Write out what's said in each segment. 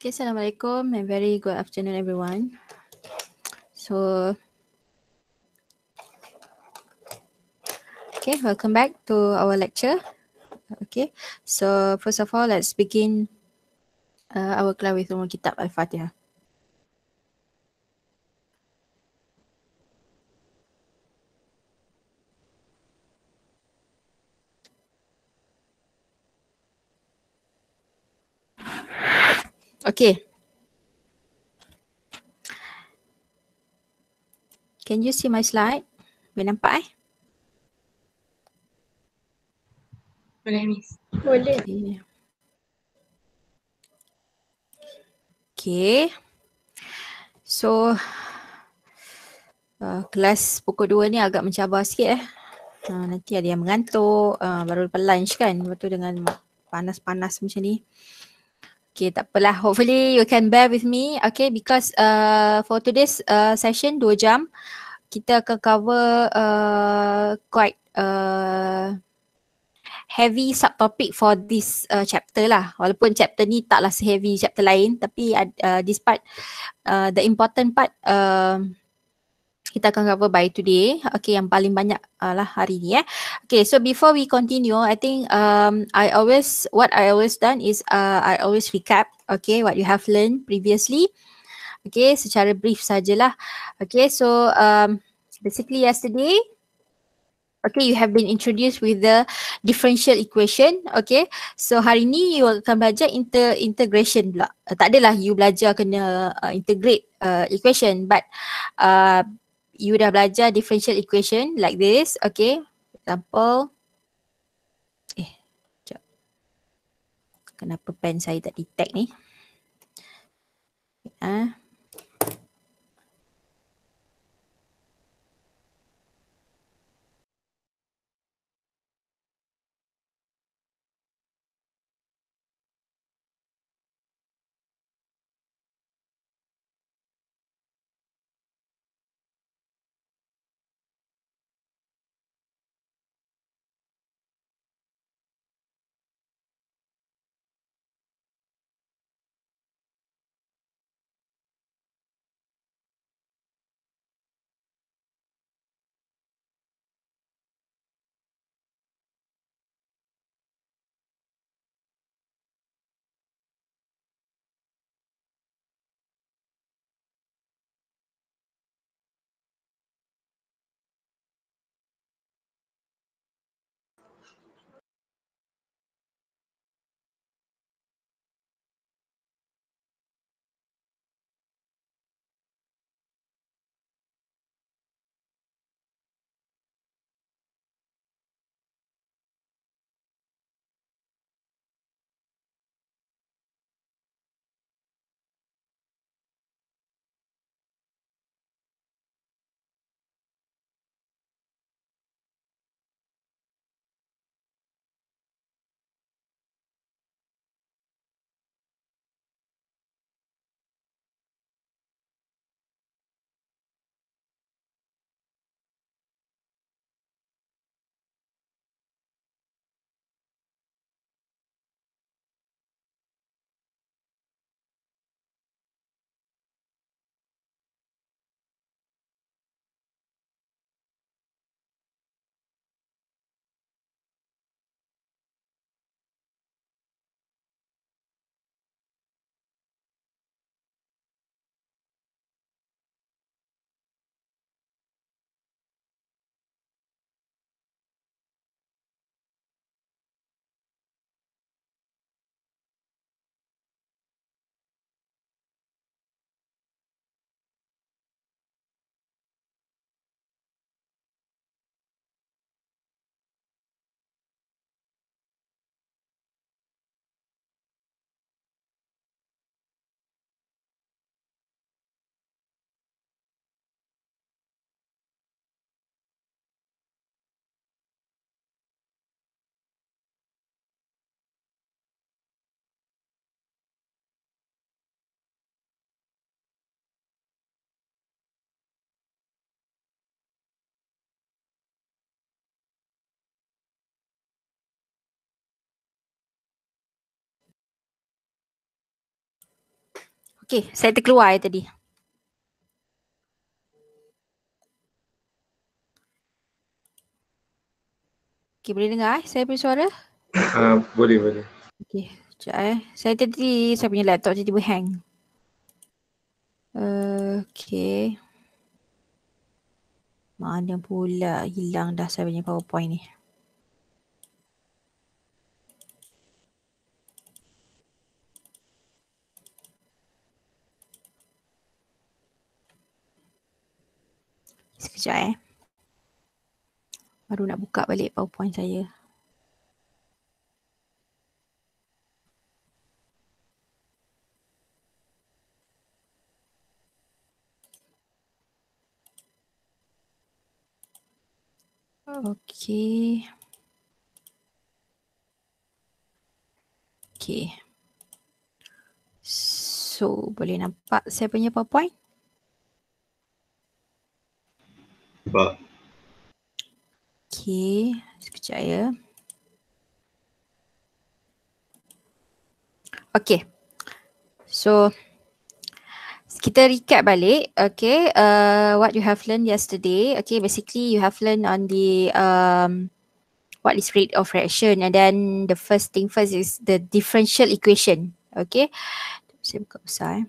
Okay, Assalamualaikum and very good afternoon everyone. So, okay, welcome back to our lecture. Okay, so first of all, let's begin uh, our class with Umar Kitab Al-Fatihah. Okay. Can you see my slide? Boleh nampak eh? Boleh Miss. Boleh. Okay. So uh, kelas pukul 2 ni agak mencabar sikit eh. Uh, nanti ada yang mengantuk, uh, baru lepas lunch kan. Lepas tu dengan panas-panas macam ni. Okay tak apalah. Hopefully you can bear with me. Okay because uh, for today's uh, session dua jam kita akan cover uh, quite uh, heavy subtopic for this uh, chapter lah. Walaupun chapter ni taklah heavy chapter lain tapi uh, this part uh, the important part uh, kita akan cover by today. Okay, yang paling banyak uh, lah hari ni eh. Okay, so before we continue, I think um, I always, what I always done is uh, I always recap, okay, what you have learned previously. Okay, secara brief sajalah. Okay, so um, basically yesterday, Okay, you have been introduced with the differential equation. Okay, so hari ni you akan belajar inter integration pula. Uh, tak adalah you belajar kena uh, integrate uh, equation but uh, you dah belajar differential equation like this, okay. Example. Eh, sekejap. Kenapa pen saya tak detect ni? Ah. Okay, saya terkeluar ya tadi. Okay, boleh dengar eh? saya punya suara? Uh, boleh, boleh. Okay, sekejap eh. Saya tadi, saya punya laptop jadi tiba hang. Uh, eh, okay. Mana pula hilang dah saya punya powerpoint ni. Eh. Sekejap eh. Baru nak buka balik powerpoint saya. Okay. Okay. So boleh nampak saya punya powerpoint? Sebab Okay, sekejap ya Okay So kita recap balik, okay, uh, what you have learned yesterday, okay, basically you have learned on the um, what is rate of reaction and then the first thing first is the differential equation, okay. Saya buka besar eh.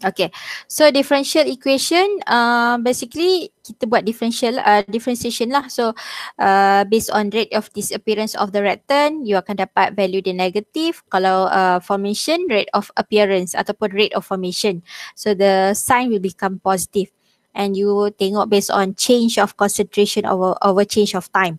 Okay. So differential equation uh, basically kita buat differential uh, differentiation lah. So uh, based on rate of disappearance of the return, you akan dapat value the negative. Kalau uh, formation, rate of appearance ataupun rate of formation. So the sign will become positive. And you tengok based on change of concentration over, over change of time.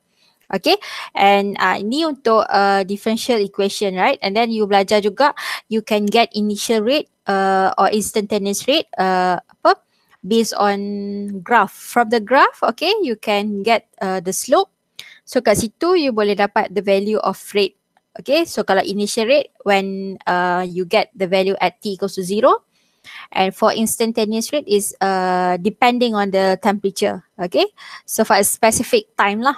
Okay and uh, ni untuk uh, differential equation right and then you belajar juga you can get initial rate uh, or instantaneous rate uh, apa based on graph. From the graph okay you can get uh, the slope. So kat situ you boleh dapat the value of rate. Okay so kalau initial rate when uh, you get the value at t equals to zero And for instantaneous rate is uh, depending on the temperature. Okay. So for a specific time lah.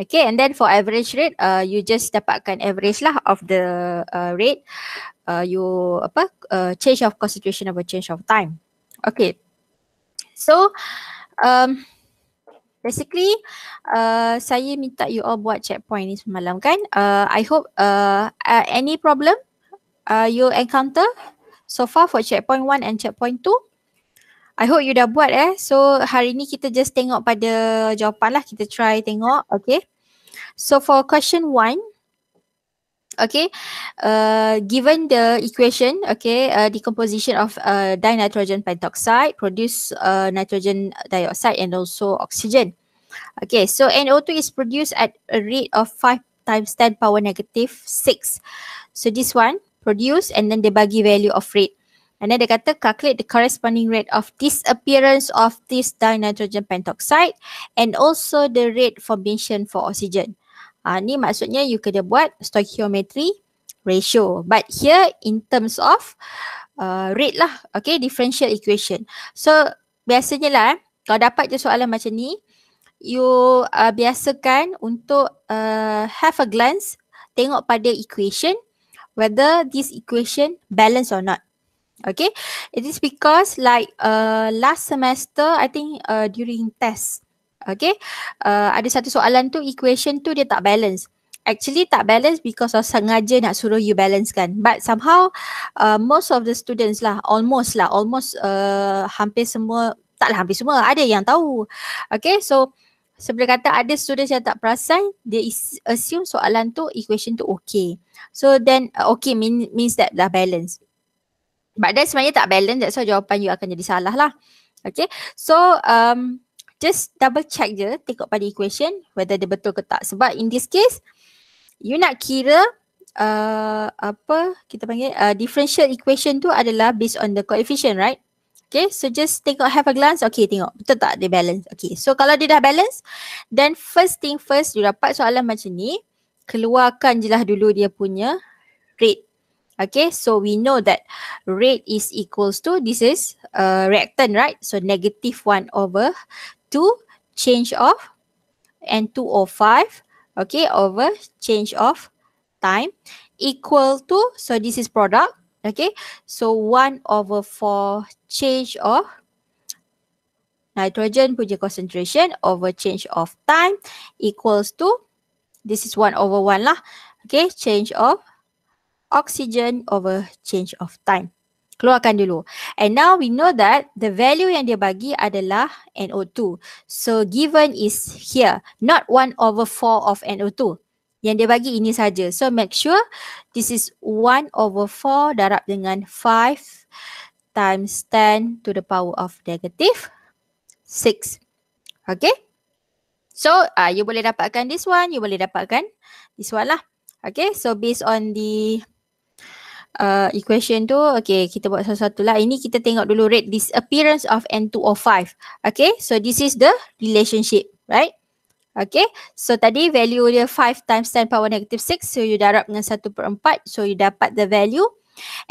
Okay, and then for average rate, uh, you just dapatkan average lah of the uh, rate. Uh, you apa uh, change of concentration over change of time. Okay, so um, basically uh, saya minta you all buat checkpoint ni semalam kan. Uh, I hope uh, uh any problem uh, you encounter so far for checkpoint one and checkpoint two. I hope you dah buat eh. So hari ni kita just tengok pada jawapan lah. Kita try tengok. Okay. So for question one. Okay. Uh, given the equation. Okay. Uh, decomposition of uh, dinitrogen pentoxide produce uh, nitrogen dioxide and also oxygen. Okay. So NO2 is produced at a rate of 5 times 10 power negative 6. So this one produce and then dia bagi value of rate. And then dia kata calculate the corresponding rate of disappearance of this dinitrogen pentoxide and also the rate formation for oxygen. Ah uh, ni maksudnya you kena buat stoichiometry ratio. But here in terms of uh, rate lah. Okay, differential equation. So biasanya lah eh, kalau dapat je soalan macam ni, you uh, biasakan untuk uh, have a glance tengok pada equation whether this equation balance or not. Okay, it is because like uh, last semester, I think uh, during test, okay, uh, ada satu soalan tu equation tu dia tak balance. Actually tak balance because of sengaja nak suruh you balance kan. But somehow uh, most of the students lah, almost lah, almost uh, hampir semua, taklah hampir semua, ada yang tahu. Okay, so sebelum kata ada students yang tak perasan, dia assume soalan tu equation tu okay. So then uh, okay mean, means that dah balance. But then sebenarnya tak balance that's why jawapan you akan jadi salah lah. Okay so um, just double check je tengok pada equation whether dia betul ke tak. Sebab in this case you nak kira uh, apa kita panggil uh, differential equation tu adalah based on the coefficient right. Okay so just tengok have a glance okay tengok betul tak dia balance. Okay so kalau dia dah balance then first thing first you dapat soalan macam ni keluarkan je lah dulu dia punya rate Okay, so we know that rate is equals to, this is a uh, reactant, right? So negative 1 over 2 change of N2O5, okay, over change of time equal to, so this is product, okay? So 1 over 4 change of nitrogen punya concentration over change of time equals to, this is 1 over 1 lah, okay, change of oxygen over change of time. Keluarkan dulu. And now we know that the value yang dia bagi adalah NO2. So given is here, not 1 over 4 of NO2. Yang dia bagi ini saja. So make sure this is 1 over 4 darab dengan 5 times 10 to the power of negative 6. Okay. So uh, you boleh dapatkan this one, you boleh dapatkan this one lah. Okay, so based on the uh, equation tu okay kita buat satu-satu lah ini kita tengok dulu rate disappearance of N2O5 okay so this is the relationship right okay so tadi value dia 5 times 10 power negative 6 so you darab dengan 1 per 4 so you dapat the value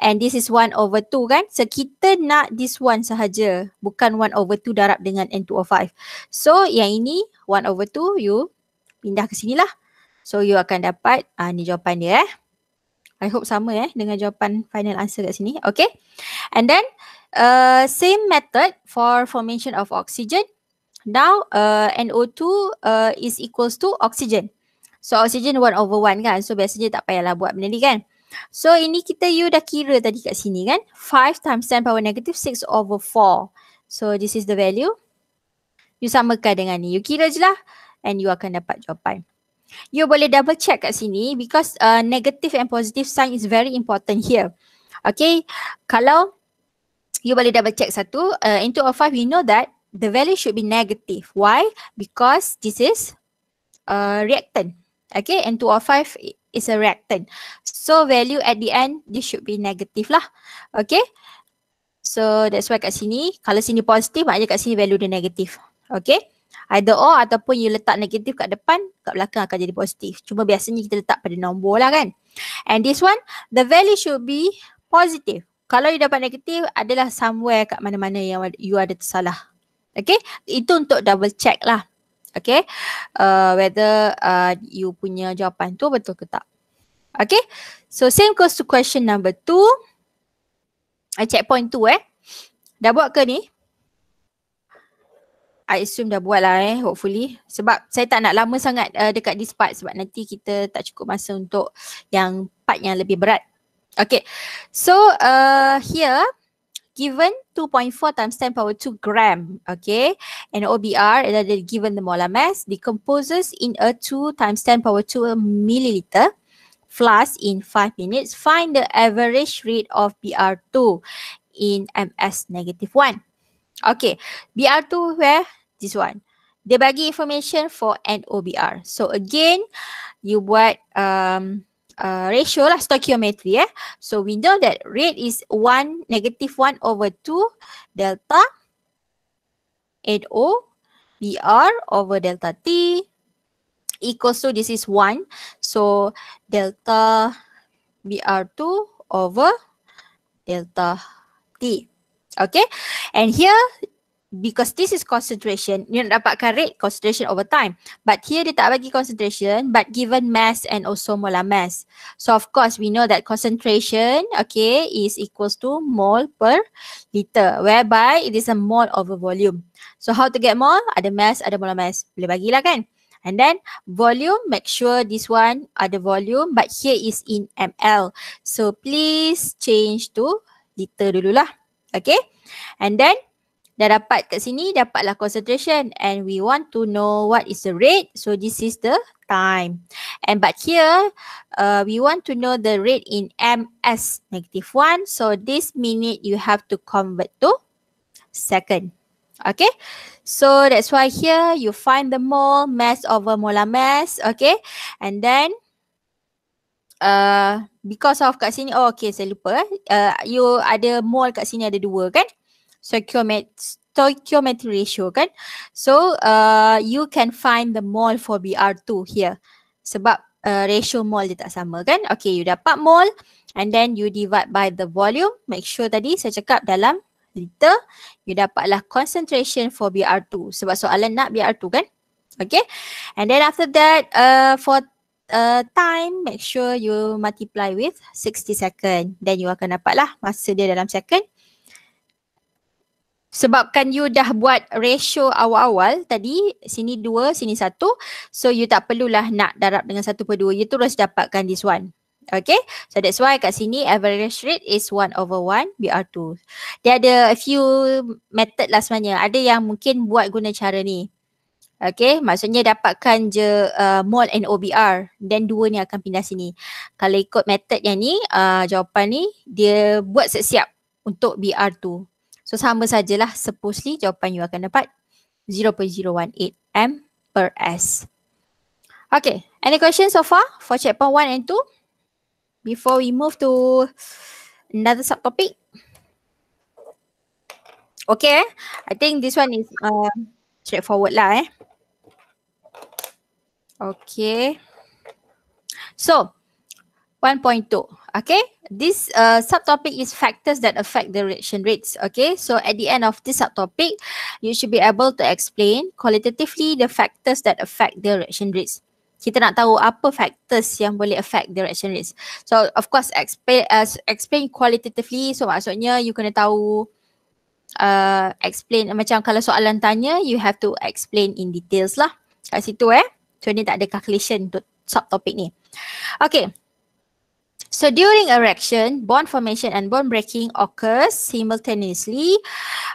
And this is 1 over 2 kan. So kita nak this one sahaja. Bukan 1 over 2 darab dengan N2O5. So yang ini 1 over 2 you pindah ke sini lah. So you akan dapat uh, ni jawapan dia eh. I hope sama eh dengan jawapan final answer kat sini. Okay. And then uh, same method for formation of oxygen. Now uh, NO2 uh, is equals to oxygen. So oxygen 1 over 1 kan. So biasanya tak payahlah buat benda ni kan. So ini kita you dah kira tadi kat sini kan. 5 times 10 power negative 6 over 4. So this is the value. You samakan dengan ni. You kira je lah. And you akan dapat jawapan you boleh double check kat sini because uh, negative and positive sign is very important here. Okay, kalau you boleh double check satu, uh, in five we know that the value should be negative. Why? Because this is a uh, reactant. Okay, in five is a reactant. So value at the end, this should be negative lah. Okay, so that's why kat sini, kalau sini positive maknanya kat sini value dia negative. Okay. Either or ataupun you letak negatif kat depan, kat belakang akan jadi positif. Cuma biasanya kita letak pada nombor lah kan. And this one, the value should be positive. Kalau you dapat negatif adalah somewhere kat mana-mana yang you ada tersalah. Okay, itu untuk double check lah. Okay, uh, whether uh, you punya jawapan tu betul ke tak. Okay, so same goes to question number two. Uh, checkpoint tu eh. Dah buat ke ni? I assume dah buat lah eh hopefully sebab saya tak nak lama sangat uh, dekat this part sebab nanti kita tak cukup masa untuk yang part yang lebih berat. Okay so uh, here given 2.4 times 10 power 2 gram okay and OBR that is given the molar mass decomposes in a 2 times 10 power 2 milliliter flask in 5 minutes find the average rate of BR2 in MS negative 1. Okay, BR2 where? this one. Dia bagi information for NOBr. So again, you buat um, uh, ratio lah, stoichiometry eh. So we know that rate is 1, negative 1 over 2 delta NOBr BR over delta T equals to this is 1. So delta BR2 over delta T. Okay. And here because this is concentration, you nak dapatkan rate concentration over time. But here dia tak bagi concentration but given mass and also molar mass. So of course we know that concentration okay is equals to mole per liter whereby it is a mole over volume. So how to get mole? Ada mass, ada molar mass. Boleh bagilah kan? And then volume, make sure this one ada volume but here is in ml. So please change to liter dululah. Okay? And then dah dapat kat sini dapatlah concentration and we want to know what is the rate so this is the time and but here uh, we want to know the rate in ms negative 1 so this minute you have to convert to second okay so that's why here you find the mole mass over molar mass okay and then uh, because of kat sini, oh okay saya lupa eh. Uh, you ada mole kat sini ada dua kan? stoichiometry ratio kan. So uh, you can find the mol for BR2 here. Sebab uh, ratio mol dia tak sama kan. Okay you dapat mol and then you divide by the volume. Make sure tadi saya cakap dalam liter you dapatlah concentration for BR2. Sebab soalan nak BR2 kan. Okay and then after that uh, for Uh, time make sure you multiply with 60 second then you akan dapatlah masa dia dalam second Sebabkan you dah buat ratio awal-awal tadi sini dua, sini satu. So you tak perlulah nak darab dengan satu per dua. You terus dapatkan this one. Okay. So that's why kat sini average rate is one over one BR2. Dia ada a few method lah sebenarnya. Ada yang mungkin buat guna cara ni. Okay. Maksudnya dapatkan je uh, mole and OBR. Then dua ni akan pindah sini. Kalau ikut method yang ni, uh, jawapan ni dia buat siap-siap untuk BR2. So sama sajalah supposedly jawapan you akan dapat 0.018 M per S. Okay, any questions so far for checkpoint 1 and 2? Before we move to another subtopic. Okay, eh? I think this one is um, straightforward lah eh. Okay. So, 1.2 okay this uh, subtopic is factors that affect the reaction rates okay so at the end of this subtopic you should be able to explain qualitatively the factors that affect the reaction rates kita nak tahu apa factors yang boleh affect the reaction rates so of course explain as uh, explain qualitatively so maksudnya you kena tahu uh, explain macam kalau soalan tanya you have to explain in details lah kat situ eh so ni tak ada calculation untuk subtopik ni okay So during erection, bond formation and bond breaking occurs simultaneously.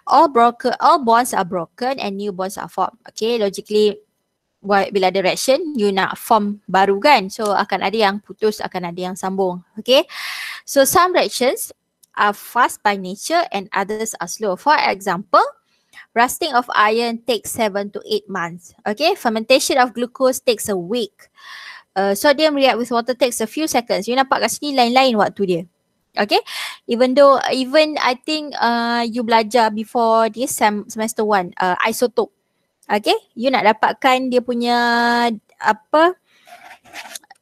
All broker, all bonds are broken and new bonds are formed. Okay, logically bila ada reaction, you nak form baru kan? So akan ada yang putus, akan ada yang sambung. Okay, so some reactions are fast by nature and others are slow. For example, rusting of iron takes seven to eight months. Okay, fermentation of glucose takes a week uh, sodium react with water takes a few seconds. You nampak kat sini lain-lain waktu dia. Okay, even though, even I think uh, you belajar before this sem- semester one, uh, isotope. Okay, you nak dapatkan dia punya apa,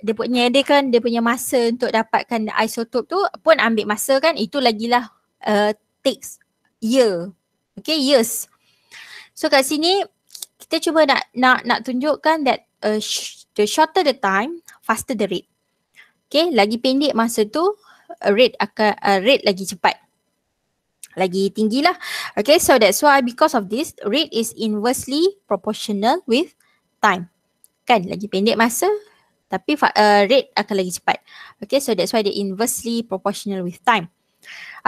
dia punya dia kan, dia punya masa untuk dapatkan isotope tu pun ambil masa kan, itu lagilah uh, takes year. Okay, years. So kat sini, kita cuba nak nak nak tunjukkan that uh, The shorter the time, faster the rate. Okay, lagi pendek masa tu, rate akan uh, rate lagi cepat. Lagi tinggi lah. Okay, so that's why because of this, rate is inversely proportional with time. Kan, lagi pendek masa, tapi uh, rate akan lagi cepat. Okay, so that's why they inversely proportional with time.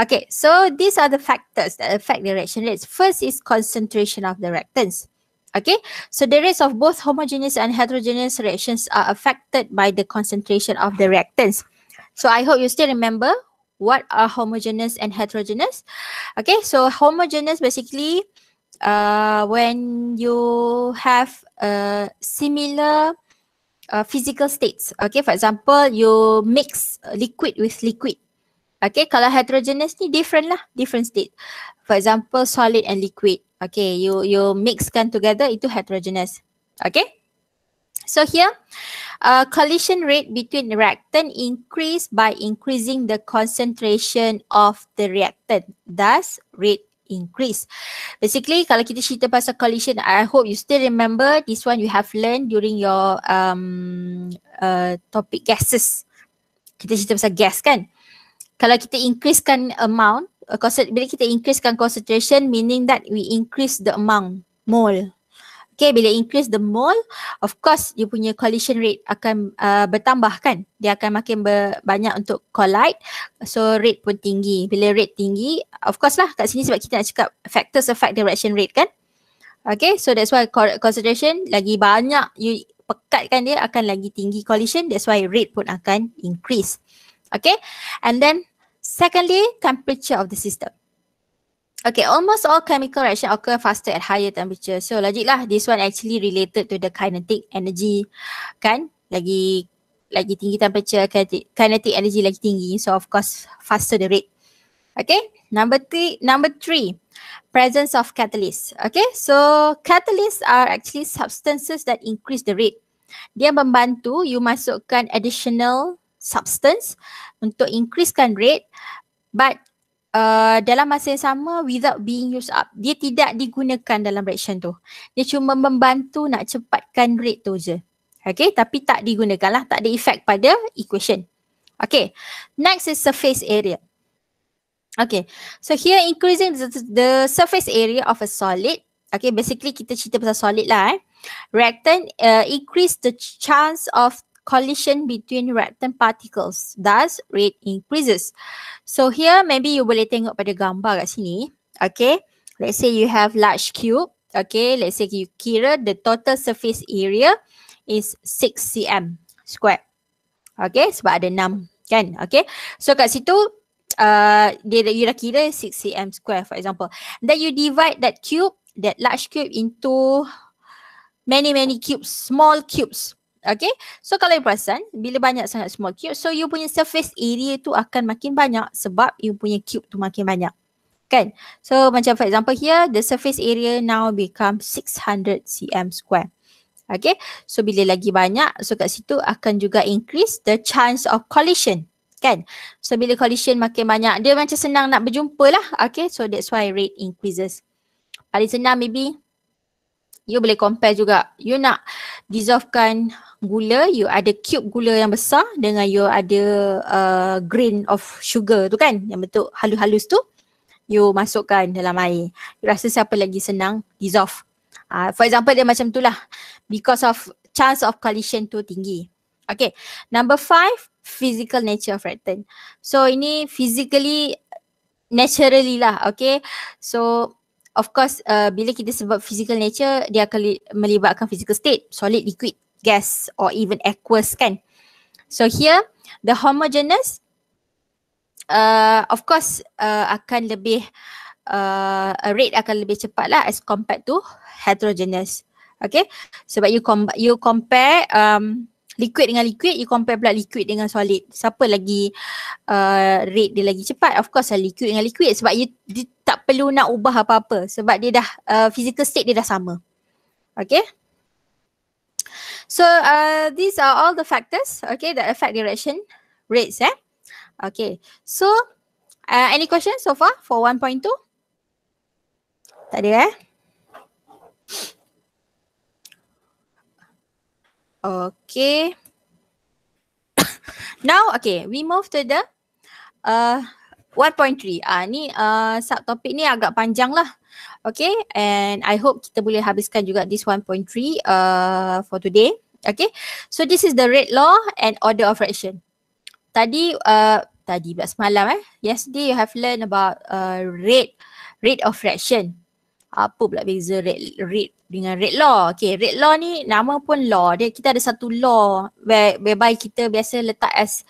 Okay, so these are the factors that affect the reaction rates. First is concentration of the reactants. Okay, so the rates of both homogeneous and heterogeneous reactions are affected by the concentration of the reactants. So I hope you still remember what are homogeneous and heterogeneous. Okay, so homogeneous basically uh, when you have similar uh, physical states. Okay, for example, you mix liquid with liquid. Okay, kalau heterogeneous ni different lah, different state. For example, solid and liquid. Okay, you you mixkan together itu heterogeneous. Okay, so here, uh, collision rate between reactant increase by increasing the concentration of the reactant, thus rate increase. Basically, kalau kita cerita pasal collision, I hope you still remember this one you have learned during your um, uh, topic gases. Kita cerita pasal gas kan? Uh, kalau kita increasekan amount uh, bila kita increasekan concentration meaning that we increase the amount mole Okay, bila increase the mole, of course, you punya collision rate akan uh, bertambah kan. Dia akan makin banyak untuk collide. So, rate pun tinggi. Bila rate tinggi, of course lah kat sini sebab kita nak cakap factors affect direction rate kan. Okay, so that's why concentration lagi banyak you pekatkan dia akan lagi tinggi collision. That's why rate pun akan increase. Okay, and then secondly, temperature of the system. Okay, almost all chemical reaction occur faster at higher temperature. So logic lah, this one actually related to the kinetic energy, kan? Lagi lagi tinggi temperature, kinetic, kinetic energy lagi tinggi. So of course, faster the rate. Okay, number three, number three, presence of catalyst. Okay, so catalysts are actually substances that increase the rate. Dia membantu you masukkan additional substance untuk increasekan rate but uh, dalam masa yang sama without being used up dia tidak digunakan dalam reaction tu dia cuma membantu nak cepatkan rate tu je okay tapi tak digunakan lah tak ada effect pada equation okay next is surface area okay so here increasing the, surface area of a solid okay basically kita cerita pasal solid lah eh reactant uh, increase the chance of collision between repton particles. Thus, rate increases. So here, maybe you boleh tengok pada gambar kat sini. Okay, let's say you have large cube. Okay, let's say you kira the total surface area is 6 cm square. Okay, sebab ada 6 kan. Okay, so kat situ uh, you dah kira 6 cm square for example. Then you divide that cube, that large cube into many many cubes, small cubes. Okay. So kalau you perasan, bila banyak sangat small cube, so you punya surface area tu akan makin banyak sebab you punya cube tu makin banyak. Kan? So macam for example here, the surface area now become 600 cm square. Okay. So bila lagi banyak, so kat situ akan juga increase the chance of collision. Kan? So bila collision makin banyak, dia macam senang nak berjumpa lah. Okay. So that's why rate increases. Paling senang maybe you boleh compare juga you nak dissolvekan gula you ada cube gula yang besar dengan you ada uh, grain of sugar tu kan yang bentuk halus-halus tu you masukkan dalam air you rasa siapa lagi senang dissolve uh, for example dia macam tu lah. because of chance of collision tu tinggi okay number five physical nature of rectangle. So ini physically naturally lah okay. So of course uh, bila kita sebut physical nature dia akan melibatkan physical state solid liquid gas or even aqueous kan so here the homogeneous uh, of course uh, akan lebih uh, rate akan lebih cepat lah as compared to heterogeneous okay sebab you com- you compare um, liquid dengan liquid you compare pula liquid dengan solid siapa lagi uh, rate dia lagi cepat of course lah liquid dengan liquid sebab you dia tak perlu nak ubah apa-apa sebab dia dah uh, physical state dia dah sama okay so uh, these are all the factors okay that affect direction rates eh okay so uh, any questions so far for 1.2 tak ada eh Okay. Now, okay, we move to the uh, 1.3. Ah, uh, ni uh, subtopik ni agak panjang lah. Okay, and I hope kita boleh habiskan juga this 1.3 uh, for today. Okay, so this is the rate law and order of fraction. Tadi, uh, tadi buat semalam eh. Yesterday you have learned about uh, rate, rate of fraction apa pula beza red, red dengan red law. Okay red law ni nama pun law. Dia kita ada satu law where, whereby kita biasa letak as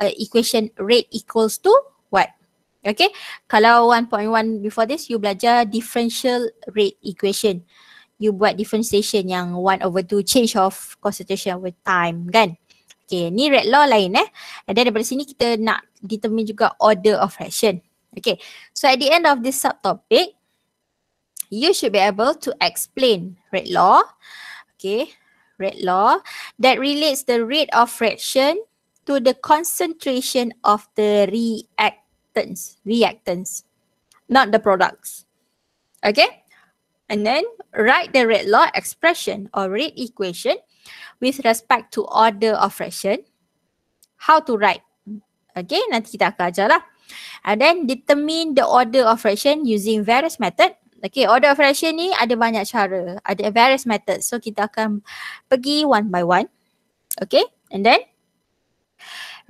uh, equation red equals to what? Okay kalau 1.1 before this you belajar differential rate equation. You buat differentiation yang 1 over 2 change of concentration over time kan. Okay ni red law lain eh. And then daripada sini kita nak determine juga order of fraction. Okay so at the end of this subtopic you should be able to explain rate law. Okay, rate law that relates the rate of fraction to the concentration of the reactants, reactants, not the products. Okay, and then write the rate law expression or rate equation with respect to order of fraction. How to write? Okay, nanti kita akan ajar lah. And then determine the order of fraction using various method Okay, order of fraction ni ada banyak cara. Ada various methods. So, kita akan pergi one by one. Okay, and then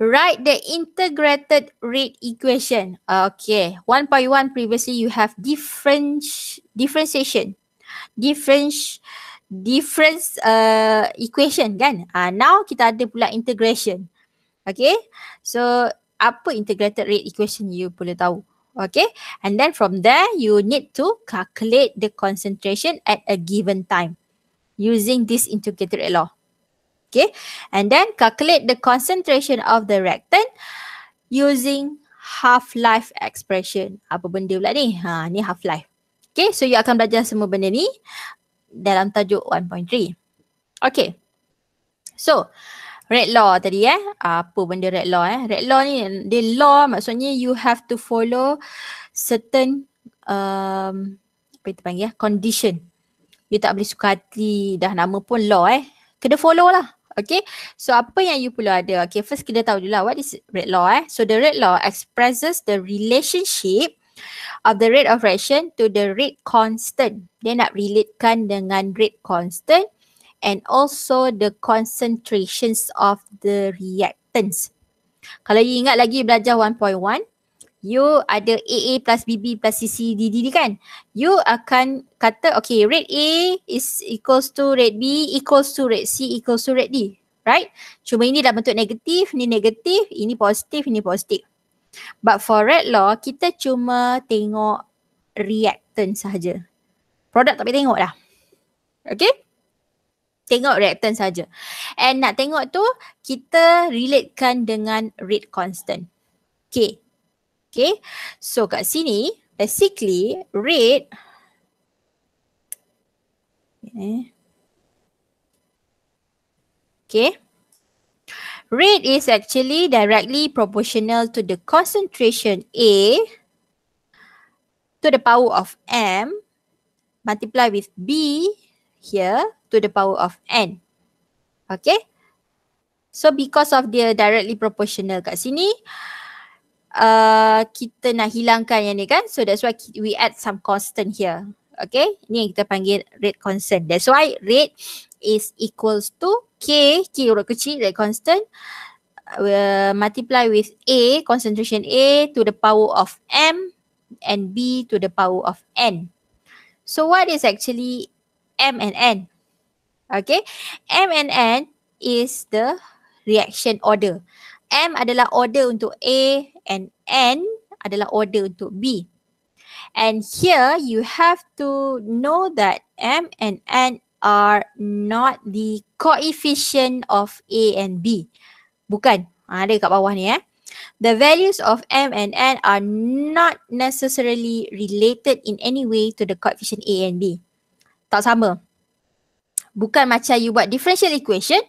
write the integrated rate equation. Okay, one by one previously you have difference, differentiation. Difference, difference uh, equation kan? Uh, now, kita ada pula integration. Okay, so apa integrated rate equation you boleh tahu? Okay, and then from there you need to calculate the concentration at a given time using this integrated rate law. Okay, and then calculate the concentration of the reactant using half-life expression. Apa benda pula ni? Ha, ni half-life. Okay, so you akan belajar semua benda ni dalam tajuk 1.3. Okay, so red law tadi eh. Apa benda red law eh? Red law ni dia law maksudnya you have to follow certain um, apa itu panggil ya? Condition. You tak boleh suka hati dah nama pun law eh. Kena follow lah. Okay. So apa yang you perlu ada? Okay. First kita tahu dulu lah what is red law eh. So the red law expresses the relationship of the rate of reaction to the rate constant. Dia nak relatekan dengan rate constant and also the concentrations of the reactants. Kalau you ingat lagi belajar 1.1, you ada AA plus BB plus CC DD ni kan? You akan kata okay rate A is equals to rate B equals to rate C equals to rate D. Right? Cuma ini dalam bentuk negatif, ni negatif, ini positif, ini positif. But for red law, kita cuma tengok reactant sahaja. Produk tak payah tengok dah. Okay? tengok reactant saja. And nak tengok tu kita relatekan dengan rate constant. Okay. Okay. So kat sini basically rate eh. Okay. Rate is actually directly proportional to the concentration A to the power of M multiply with B here to the power of n. Okay. So because of dia directly proportional kat sini, uh, kita nak hilangkan yang ni kan. So that's why we add some constant here. Okay. Ni yang kita panggil rate constant. That's why rate is equals to k, k urut kecil, rate constant, uh, multiply with a, concentration a to the power of m and b to the power of n. So what is actually m and n? Okay. M and N is the reaction order. M adalah order untuk A and N adalah order untuk B. And here you have to know that M and N are not the coefficient of A and B. Bukan. Ha, ada kat bawah ni eh. The values of M and N are not necessarily related in any way to the coefficient A and B. Tak sama. Bukan macam you buat differential equation.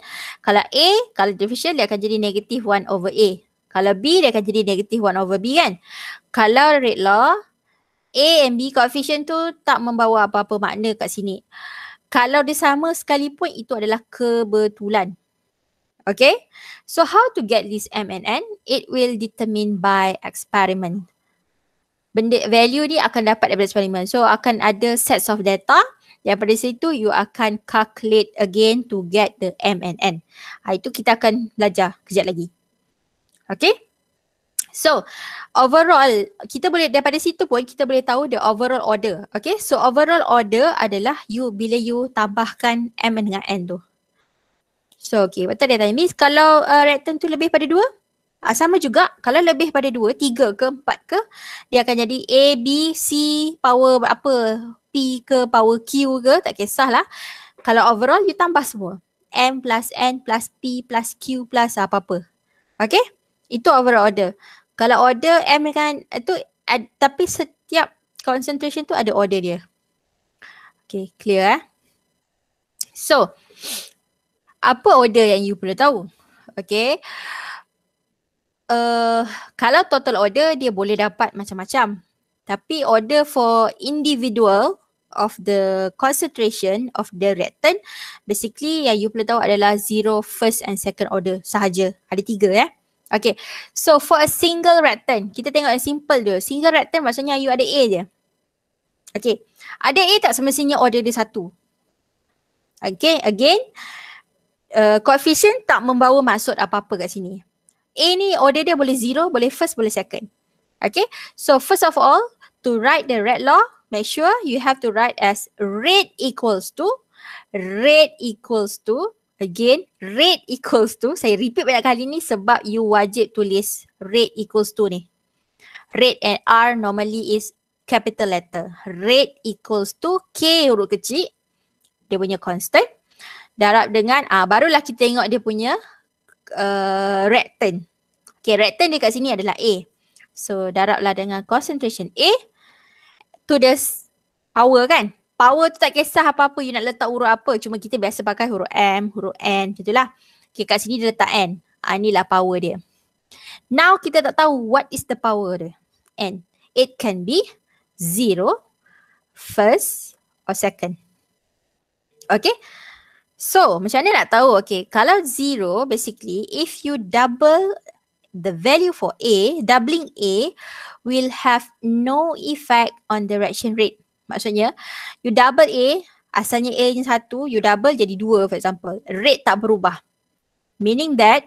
Kalau A, kalau differential dia akan jadi negative 1 over A. Kalau B, dia akan jadi negative 1 over B kan. Kalau rate law, A and B coefficient tu tak membawa apa-apa makna kat sini. Kalau dia sama sekalipun, itu adalah kebetulan. Okay. So how to get this M and N? It will determine by experiment. Benda value ni akan dapat daripada eksperimen. So akan ada sets of data daripada situ you akan calculate again to get the M and N. Ha, itu kita akan belajar kejap lagi. Okay. So overall kita boleh daripada situ pun kita boleh tahu the overall order. Okay. So overall order adalah you bila you tambahkan M dengan N tu. So okay. Betul dia tanya ni kalau uh, rectangle tu lebih pada dua? Ah, sama juga kalau lebih pada dua, tiga ke empat ke dia akan jadi A, B, C power apa P ke power Q ke tak kisahlah kalau overall you tambah semua M plus N plus P plus Q plus apa-apa okay itu overall order kalau order M kan itu ad, tapi setiap concentration tu ada order dia okay clear eh so apa order yang you perlu tahu okay uh, eh, kalau total order dia boleh dapat macam-macam tapi order for individual of the concentration of the reactant basically yang you perlu tahu adalah zero first and second order sahaja ada tiga ya eh? okay so for a single reactant kita tengok yang simple dia single reactant maksudnya you ada A je okay ada A tak semestinya order dia satu okay again uh, coefficient tak membawa maksud apa-apa kat sini A ni order dia boleh zero boleh first boleh second okay so first of all to write the red law make sure you have to write as rate equals to rate equals to again rate equals to saya repeat banyak kali ni sebab you wajib tulis rate equals to ni rate and r normally is capital letter rate equals to k huruf kecil dia punya constant darab dengan ah uh, barulah kita tengok dia punya uh, reactant okey reactant dekat sini adalah a so daraplah dengan concentration a to the power kan power tu tak kisah apa-apa you nak letak huruf apa cuma kita biasa pakai huruf M, huruf N macam lah, okay, kat sini dia letak N ha, lah power dia now kita tak tahu what is the power dia N it can be zero first or second okay so macam mana nak tahu okay kalau zero basically if you double the value for A, doubling A will have no effect on the reaction rate. Maksudnya, you double A, asalnya A ni satu, you double jadi dua for example. Rate tak berubah. Meaning that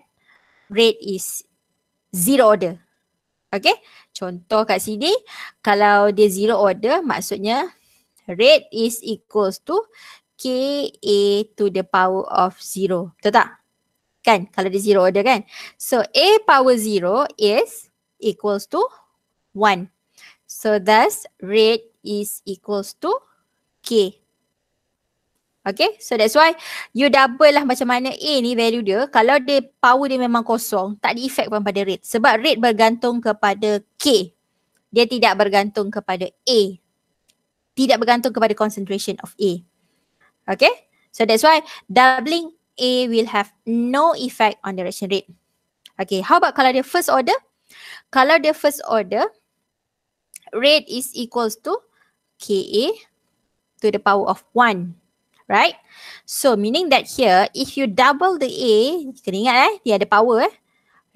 rate is zero order. Okay, contoh kat sini, kalau dia zero order, maksudnya rate is equals to k a to the power of zero. Betul tak? kan kalau dia zero order kan so a power zero is equals to one so thus rate is equals to k Okay, so that's why you double lah macam mana A ni value dia. Kalau dia power dia memang kosong, tak di effect pun pada rate. Sebab rate bergantung kepada K. Dia tidak bergantung kepada A. Tidak bergantung kepada concentration of A. Okay, so that's why doubling A will have no effect on the reaction rate. Okay, how about kalau dia first order? Kalau dia first order, rate is equals to KA to the power of 1. Right? So, meaning that here, if you double the A, kena ingat eh, dia ada power eh,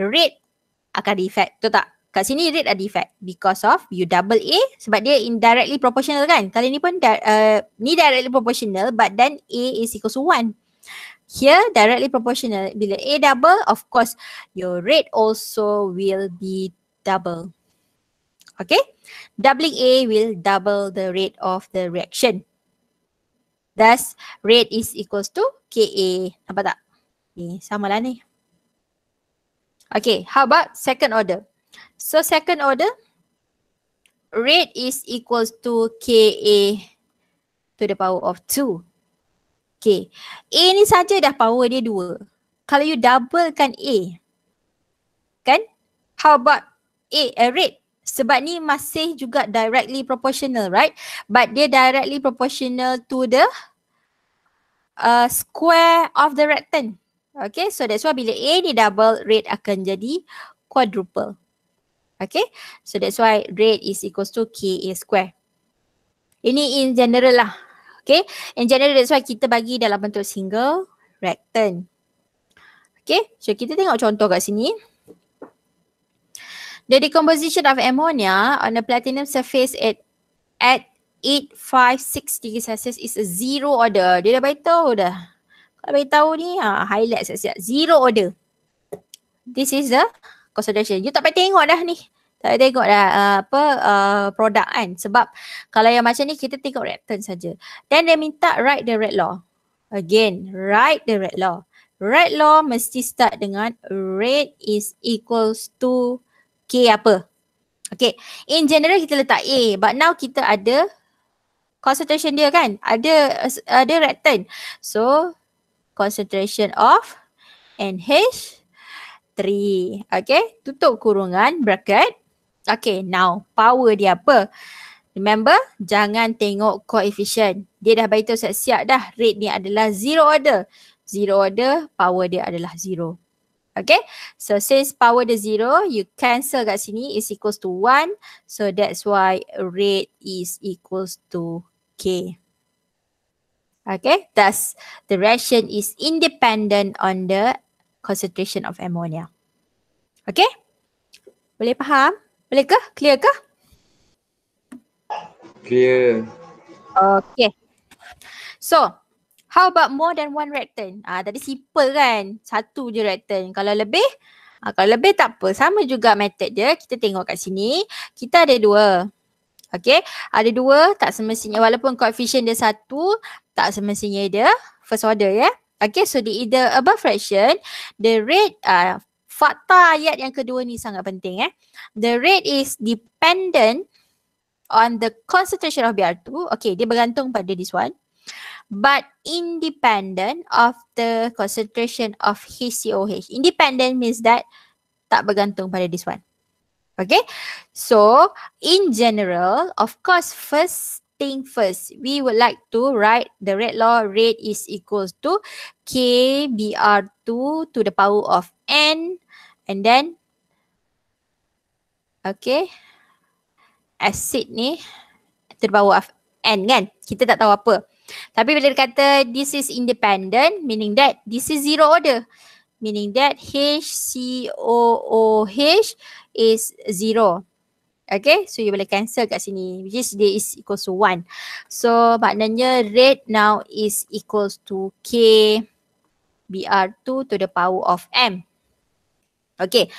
rate akan ada effect. Betul tak? Kat sini rate ada effect because of you double A sebab dia indirectly proportional kan? Kali ni pun, uh, ni directly proportional but then A is equals to 1 here directly proportional bila A double of course your rate also will be double. Okay, doubling A will double the rate of the reaction. Thus, rate is equals to KA. Nampak tak? Okay, sama lah ni. Okay, how about second order? So, second order, rate is equals to KA to the power of 2. Okay. A ni saja dah power dia dua. Kalau you doublekan A. Kan? How about A, a rate? Sebab ni masih juga directly proportional, right? But dia directly proportional to the uh, square of the rectangle. Okay, so that's why bila A ni double, rate akan jadi quadruple. Okay, so that's why rate is equals to k a square. Ini in general lah. Okay. In general that's why kita bagi dalam bentuk single rectan. Okay. So kita tengok contoh kat sini. The decomposition of ammonia on the platinum surface at at 856 degrees Celsius is a zero order. Dia dah beritahu dah. Kalau beritahu ni, ha, highlight siap-siap. Zero order. This is the consideration. You tak payah tengok dah ni. Tak tengok dah uh, apa uh, produk kan. Sebab kalau yang macam ni kita tengok red turn saja. Then dia minta write the red law. Again, write the red law. Red law mesti start dengan red is equals to K apa. Okay, in general kita letak A but now kita ada concentration dia kan. Ada ada red turn. So, concentration of NH 3. Okay, tutup kurungan bracket. Okay, now power dia apa? Remember, jangan tengok koefisien. Dia dah beritahu siap-siap dah rate ni adalah zero order. Zero order, power dia adalah zero. Okay, so since power dia zero, you cancel kat sini is equals to one. So that's why rate is equals to K. Okay, thus the reaction is independent on the concentration of ammonia. Okay, boleh faham? Boleh ke? Clear ke? Clear. Okay. So, how about more than one rectangle? Ah, tadi simple kan? Satu je rectangle. Kalau lebih, ah, kalau lebih tak apa. Sama juga method dia. Kita tengok kat sini. Kita ada dua. Okay. Ada dua tak semestinya. Walaupun coefficient dia satu, tak semestinya dia first order ya. Yeah? Okay, so the either above fraction, the rate uh, fakta ayat yang kedua ni sangat penting eh. The rate is dependent on the concentration of BR2. Okay, dia bergantung pada this one. But independent of the concentration of HCOH. Independent means that tak bergantung pada this one. Okay, so in general, of course, first thing first, we would like to write the rate law rate is equals to KBR2 to the power of N And then Okay Acid ni Terbawa of N kan Kita tak tahu apa Tapi bila dia kata This is independent Meaning that This is zero order Meaning that HCOOH Is zero Okay So you boleh cancel kat sini Which is dia is equals to one So maknanya Rate now is equals to K BR2 to the power of M Okay.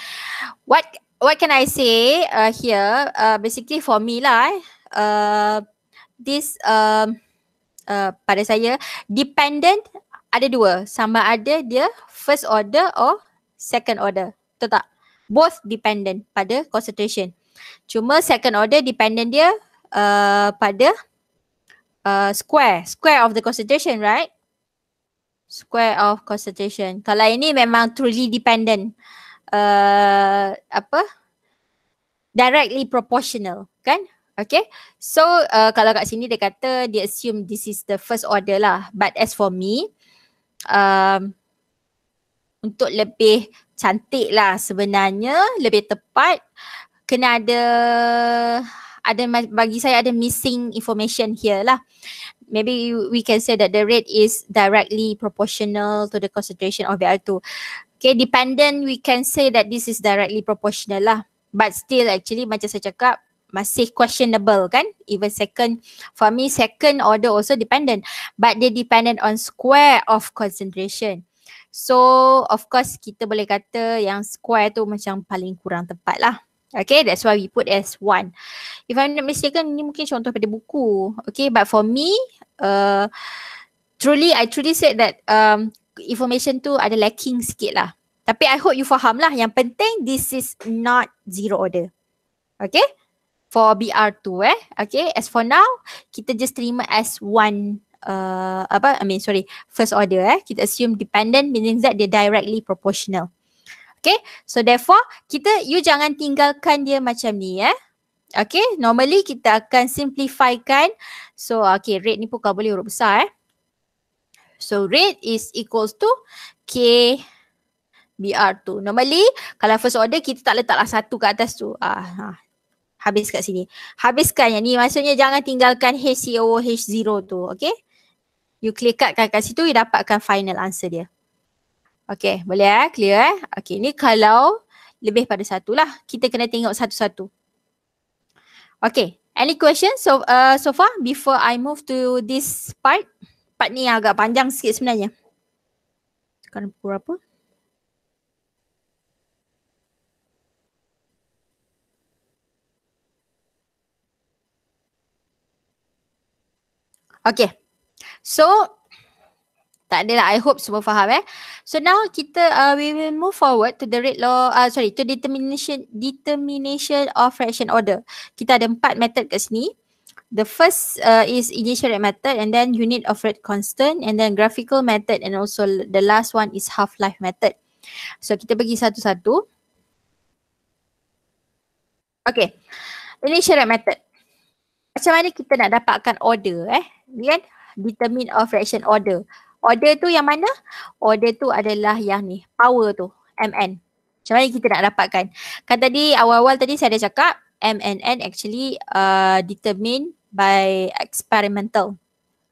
What what can I say uh, here? Uh, basically for me lah. Eh. Uh, this uh, uh, pada saya dependent ada dua. Sama ada dia first order or second order. Betul tak? Both dependent pada concentration. Cuma second order dependent dia uh, pada uh, square. Square of the concentration, right? Square of concentration. Kalau ini memang truly dependent. Uh, uh, apa directly proportional kan Okay, so uh, kalau kat sini dia kata dia assume this is the first order lah but as for me um, untuk lebih cantik lah sebenarnya lebih tepat kena ada ada bagi saya ada missing information here lah maybe we can say that the rate is directly proportional to the concentration of VR2 Okay, dependent we can say that this is directly proportional lah. But still actually macam saya cakap, masih questionable kan? Even second, for me second order also dependent. But they dependent on square of concentration. So of course kita boleh kata yang square tu macam paling kurang tepat lah. Okay, that's why we put as one. If I'm not mistaken, ni mungkin contoh pada buku. Okay, but for me, uh, truly, I truly said that um, information tu ada lacking sikit lah. Tapi I hope you faham lah. Yang penting this is not zero order. Okay? For BR2 eh. Okay? As for now, kita just terima as one uh, apa? I mean sorry. First order eh. Kita assume dependent meaning that they directly proportional. Okay? So therefore, kita you jangan tinggalkan dia macam ni eh. Okay? Normally kita akan simplifykan. So okay, rate ni pun kau boleh urut besar eh. So rate is equals to K BR 2 Normally kalau first order kita tak letaklah satu kat atas tu. Ah, ha. Habis kat sini. Habiskan yang ni maksudnya jangan tinggalkan HCOO H0 tu. Okay. You click kat kat situ you dapatkan final answer dia. Okay boleh eh? Clear eh? Okay ni kalau lebih pada satu lah. Kita kena tengok satu-satu. Okay. Any questions so uh, so far before I move to this part? part ni agak panjang sikit sebenarnya. Sekarang berapa? Okay. So, tak adalah. I hope semua faham eh. So now kita, uh, we will move forward to the rate law, uh, sorry, to determination determination of fraction order. Kita ada empat method kat sini the first uh, is initial rate method and then unit of rate constant and then graphical method and also the last one is half-life method. So kita pergi satu-satu. Okay, initial rate method. Macam mana kita nak dapatkan order eh? Kan? Determine of reaction order. Order tu yang mana? Order tu adalah yang ni, power tu, MN. Macam mana kita nak dapatkan? Kan tadi awal-awal tadi saya ada cakap MNN actually uh, determine by experimental.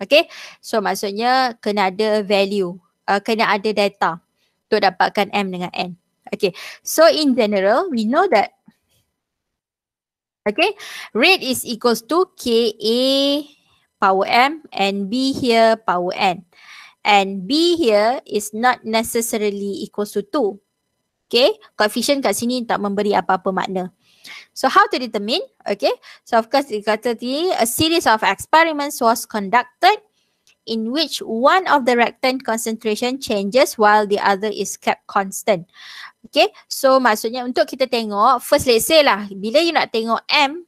Okay, so maksudnya kena ada value, uh, kena ada data untuk dapatkan M dengan N. Okay, so in general we know that okay, rate is equals to k a power M and B here power N. And B here is not necessarily equals to 2. Okay, coefficient kat sini tak memberi apa-apa makna. So how to determine? Okay, so of course it got the a series of experiments was conducted in which one of the reactant concentration changes while the other is kept constant. Okay, so maksudnya untuk kita tengok, first let's say lah, bila you nak tengok M,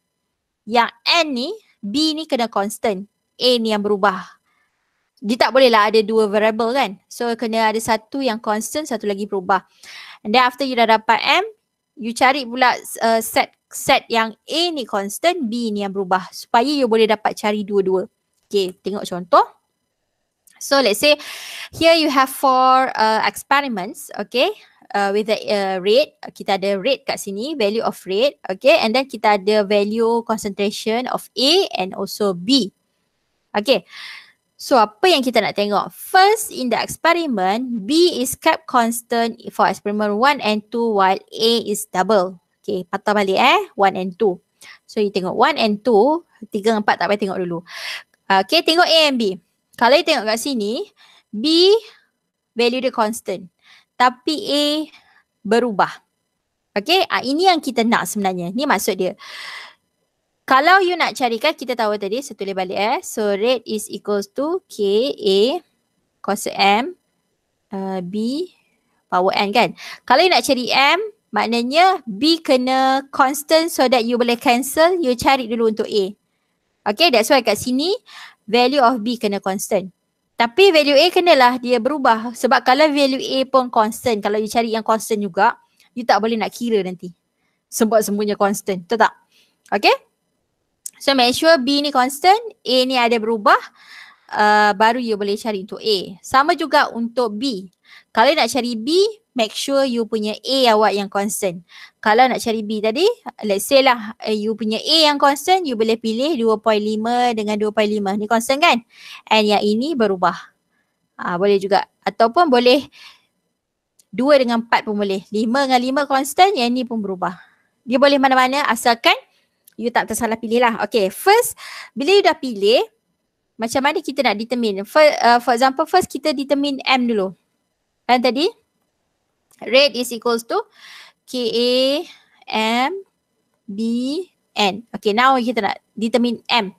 yang N ni, B ni kena constant, A ni yang berubah. Dia tak bolehlah ada dua variable kan. So kena ada satu yang constant, satu lagi berubah. And then after you dah dapat M, you cari pula uh, set set yang A ni constant, B ni yang berubah supaya you boleh dapat cari dua-dua. Okay, tengok contoh. So let's say here you have four uh, experiments, okay? Uh, with the uh, rate, kita ada rate kat sini, value of rate, okay? And then kita ada value concentration of A and also B. Okay, So apa yang kita nak tengok? First in the experiment, B is kept constant for experiment 1 and 2 while A is double. Okay, patah balik eh. 1 and 2. So you tengok 1 and 2. 3 dan 4 tak payah tengok dulu. Okay, tengok A and B. Kalau you tengok kat sini, B value dia constant. Tapi A berubah. Okay, ah, ini yang kita nak sebenarnya. Ni maksud dia kalau you nak carikan kita tahu tadi saya tulis balik eh so rate is equals to k a cos m uh, b power n kan kalau you nak cari m maknanya b kena constant so that you boleh cancel you cari dulu untuk a okay that's why kat sini value of b kena constant tapi value a kenalah dia berubah sebab kalau value a pun constant kalau you cari yang constant juga you tak boleh nak kira nanti sebab semuanya constant tahu tak okay So make sure B ni constant, A ni ada berubah uh, baru you boleh cari untuk A. Sama juga untuk B. Kalau nak cari B, make sure you punya A awak yang constant. Kalau nak cari B tadi, let's say lah eh, you punya A yang constant, you boleh pilih 2.5 dengan 2.5. Ni constant kan? And yang ini berubah. uh, boleh juga. Ataupun boleh 2 dengan 4 pun boleh. 5 dengan 5 constant, yang ni pun berubah. Dia boleh mana-mana asalkan you tak tersalah pilih lah. Okay first bila you dah pilih macam mana kita nak determine. First, uh, for example first kita determine M dulu. Kan tadi rate is equals to k a M B N. Okay now kita nak determine M.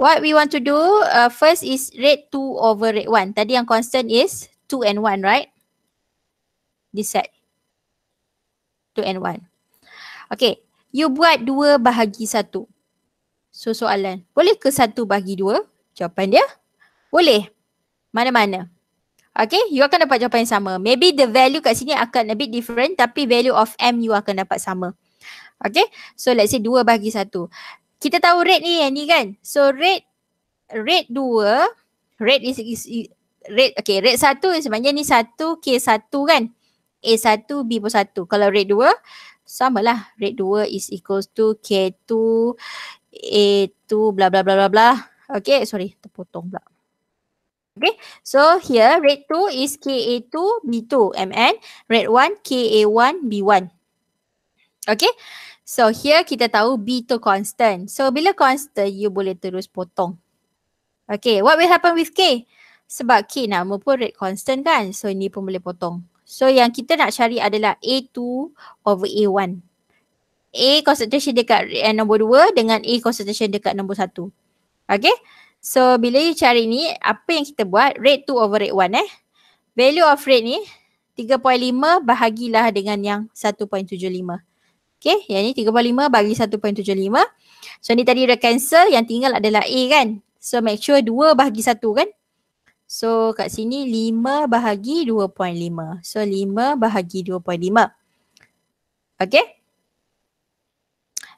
What we want to do uh, first is rate 2 over rate 1. Tadi yang constant is 2 and 1 right? This side. 2 and 1. Okay You buat dua bahagi satu. So soalan, boleh ke satu bahagi dua? Jawapan dia, boleh. Mana-mana. Okay, you akan dapat jawapan yang sama. Maybe the value kat sini akan a bit different tapi value of M you akan dapat sama. Okay, so let's say dua bahagi satu. Kita tahu rate ni yang ni kan? So rate, rate dua, rate is, is, rate, okay, rate satu sebenarnya ni satu, K satu kan? A satu, B pun satu. Kalau rate dua, sama lah rate 2 is equals to K2 A2 bla bla bla bla bla. Okay sorry terpotong pula. Okay so here rate 2 is k a 2 B2 MN rate 1 a 1 B1. Okay so here kita tahu B tu constant. So bila constant you boleh terus potong. Okay what will happen with K? Sebab K nama pun rate constant kan. So ini pun boleh potong. So yang kita nak cari adalah A2 over A1. A concentration dekat uh, nombor 2 dengan A concentration dekat nombor 1. Okay. So bila you cari ni, apa yang kita buat? Rate 2 over rate 1 eh. Value of rate ni 3.5 bahagilah dengan yang 1.75. Okay. Yang ni 3.5 bagi 1.75. So ni tadi dah cancel. Yang tinggal adalah A kan. So make sure 2 bahagi 1 kan. So kat sini 5 bahagi 2.5. So 5 bahagi 2.5. Okay.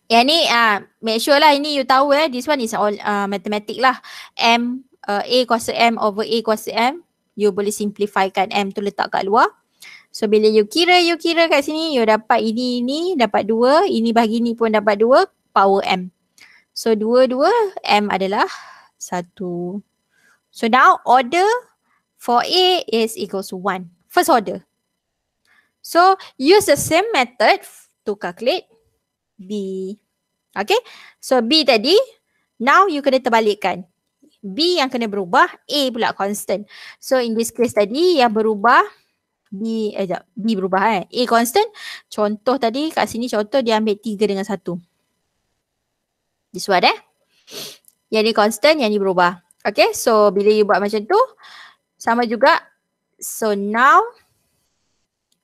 Yang ni uh, make sure lah ini you tahu eh. This one is all uh, mathematic lah. M, uh, A kuasa M over A kuasa M. You boleh simplifykan M tu letak kat luar. So bila you kira, you kira kat sini you dapat ini, ini dapat 2. Ini bahagi ni pun dapat 2 power M. So 2, 2 M adalah 1. So now order for A is equals to 1. First order. So use the same method to calculate B. Okay. So B tadi, now you kena terbalikkan. B yang kena berubah, A pula constant. So in this case tadi yang berubah, B, eh jap, B berubah eh. A constant. Contoh tadi kat sini contoh dia ambil 3 dengan 1. This one eh. Yang ni constant, yang ni berubah. Okay so bila you buat macam tu sama juga so now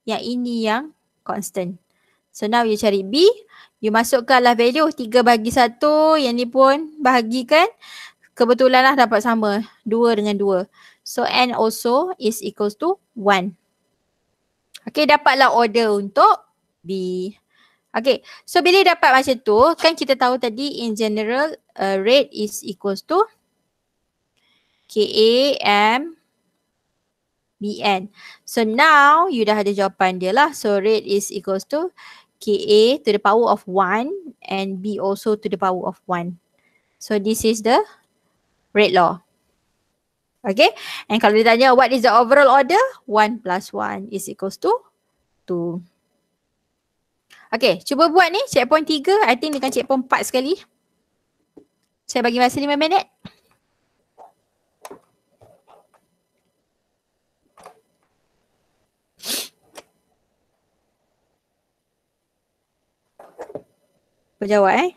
yang ini yang constant. So now you cari B, you masukkan lah value 3 bagi 1 yang ni pun bahagikan kebetulan lah dapat sama 2 dengan 2. So N also is equals to 1. Okay dapatlah order untuk B. Okay so bila dapat macam tu kan kita tahu tadi in general uh, rate is equals to K A M B N. So now you dah ada jawapan dia lah. So rate is equals to K A to the power of 1 and B also to the power of 1. So this is the rate law. Okay. And kalau dia tanya what is the overall order? 1 plus 1 is equals to 2. Okay, cuba buat ni checkpoint 3. I think dengan checkpoint 4 sekali. Saya bagi masa 5 minit. Okay. berjawab eh.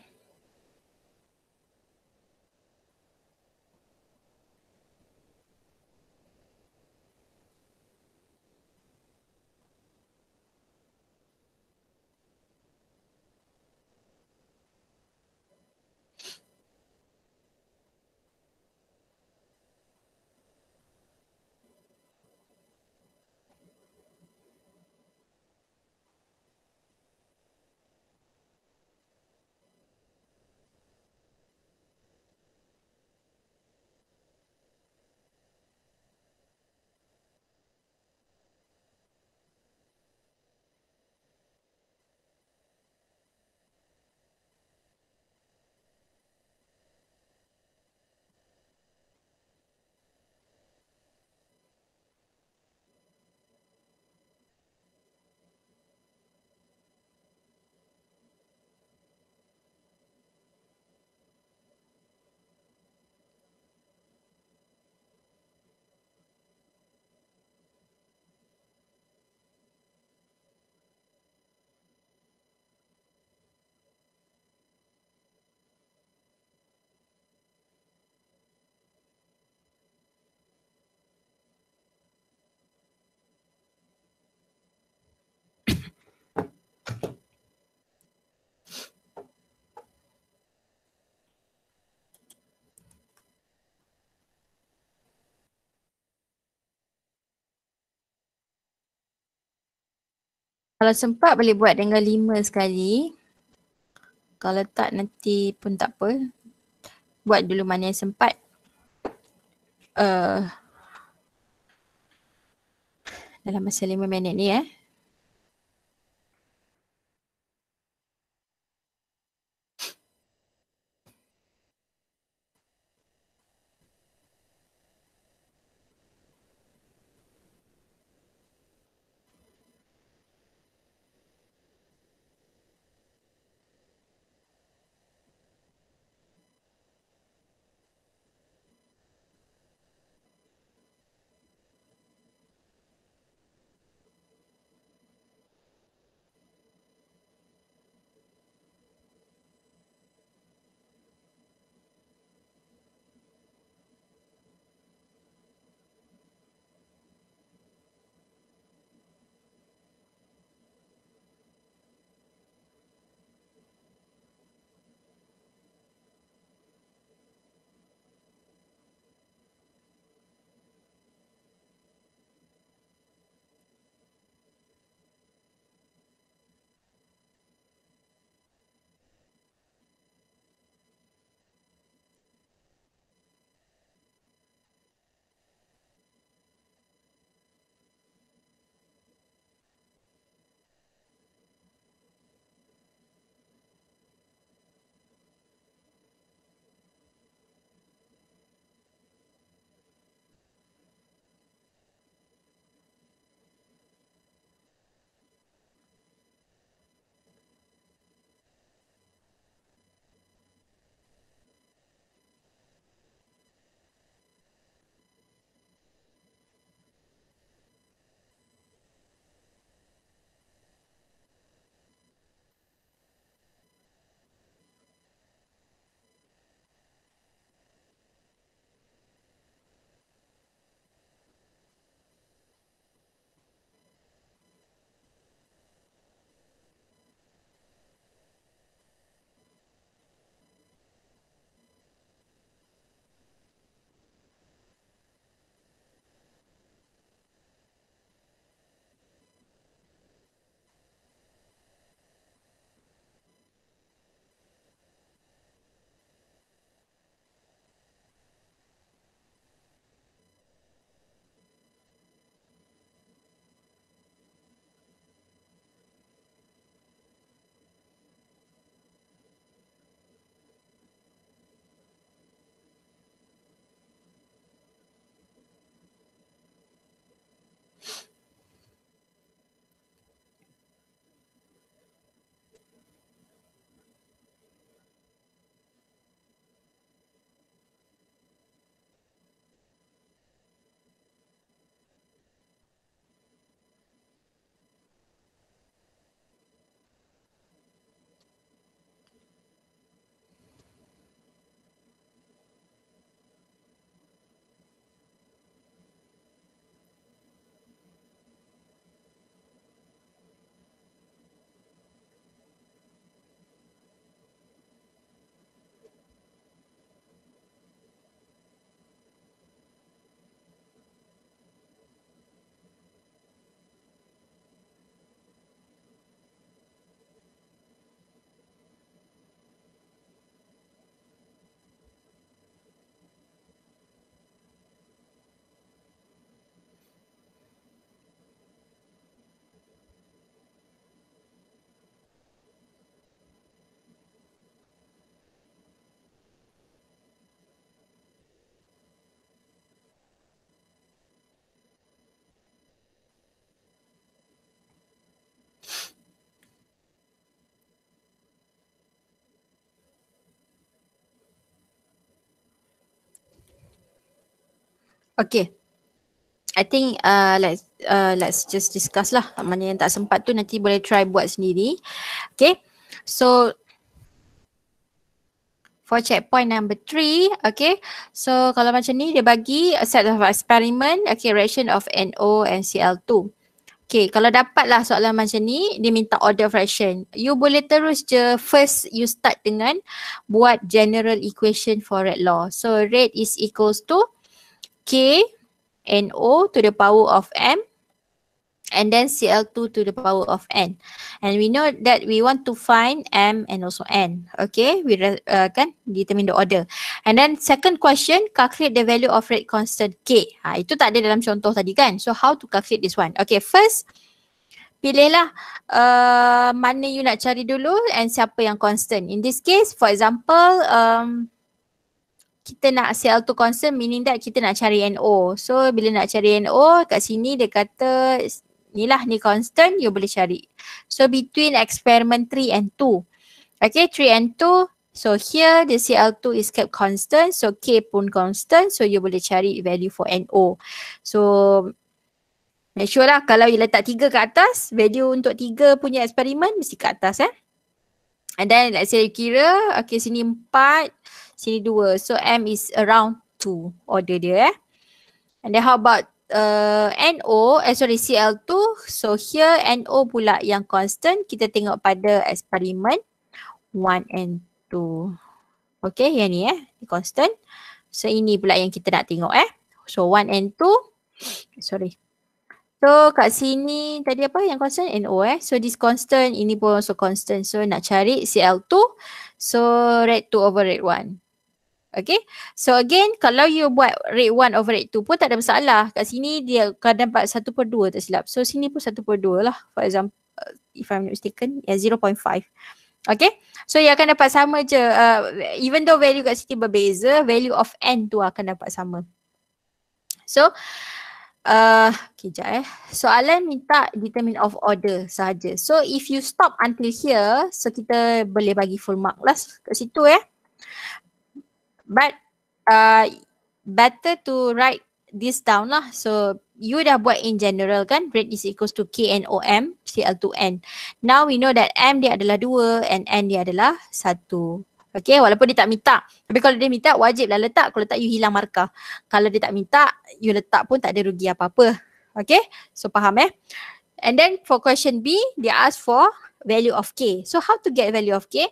kalau sempat boleh buat dengan lima sekali. Kalau tak nanti pun tak apa. Buat dulu mana yang sempat. Uh, dalam masa lima minit ni eh. Okay. I think uh, let's, uh, let's just discuss lah. Mana yang tak sempat tu nanti boleh try buat sendiri. Okay. So for checkpoint number three, okay. So kalau macam ni dia bagi a set of experiment, okay, reaction of NO and Cl2. Okay, kalau dapat lah soalan macam ni, dia minta order reaction. You boleh terus je first you start dengan buat general equation for rate law. So rate is equals to K and O to the power of M and then Cl2 to the power of N. And we know that we want to find M and also N. Okay, we uh, kan determine the order. And then second question, calculate the value of rate constant K. Ha, itu tak ada dalam contoh tadi kan. So how to calculate this one? Okay, first pilihlah uh, mana you nak cari dulu and siapa yang constant. In this case, for example, um, kita nak sell to concern meaning that kita nak cari NO. So bila nak cari NO kat sini dia kata ni lah ni constant you boleh cari. So between experiment 3 and 2. Okay 3 and 2 So here the CL2 is kept constant. So K pun constant. So you boleh cari value for NO. So make sure lah kalau you letak 3 kat atas, value untuk 3 punya eksperimen mesti kat atas eh. And then let's say you kira, okay sini 4 sini dua. So M is around two order dia eh. And then how about uh, NO, eh, sorry CL2. So here NO pula yang constant kita tengok pada eksperimen one and two, Okay yang ni eh constant. So ini pula yang kita nak tengok eh. So one and two, Sorry. So kat sini tadi apa yang constant NO eh. So this constant ini pun also constant. So nak cari CL2. So red 2 over red 1. Okay. So again, kalau you buat rate 1 over rate 2 pun tak ada masalah. Kat sini dia kadang dapat 1 per 2 tak silap. So sini pun 1 per 2 lah. For example, uh, if I'm not mistaken, yeah, ya, 0.5. Okay. So you akan dapat sama je. Uh, even though value kat sini berbeza, value of n tu akan dapat sama. So, uh, kejap eh. Soalan minta determine of order saja. So if you stop until here, so kita boleh bagi full mark lah kat situ eh. But uh, better to write this down lah. So you dah buat in general kan. Rate is equals to K and O M C L to N. Now we know that M dia adalah dua and N dia adalah satu. Okay walaupun dia tak minta. Tapi kalau dia minta wajiblah letak. Kalau tak you hilang markah. Kalau dia tak minta you letak pun tak ada rugi apa-apa. Okay so faham eh. And then for question B, dia ask for value of K. So how to get value of K?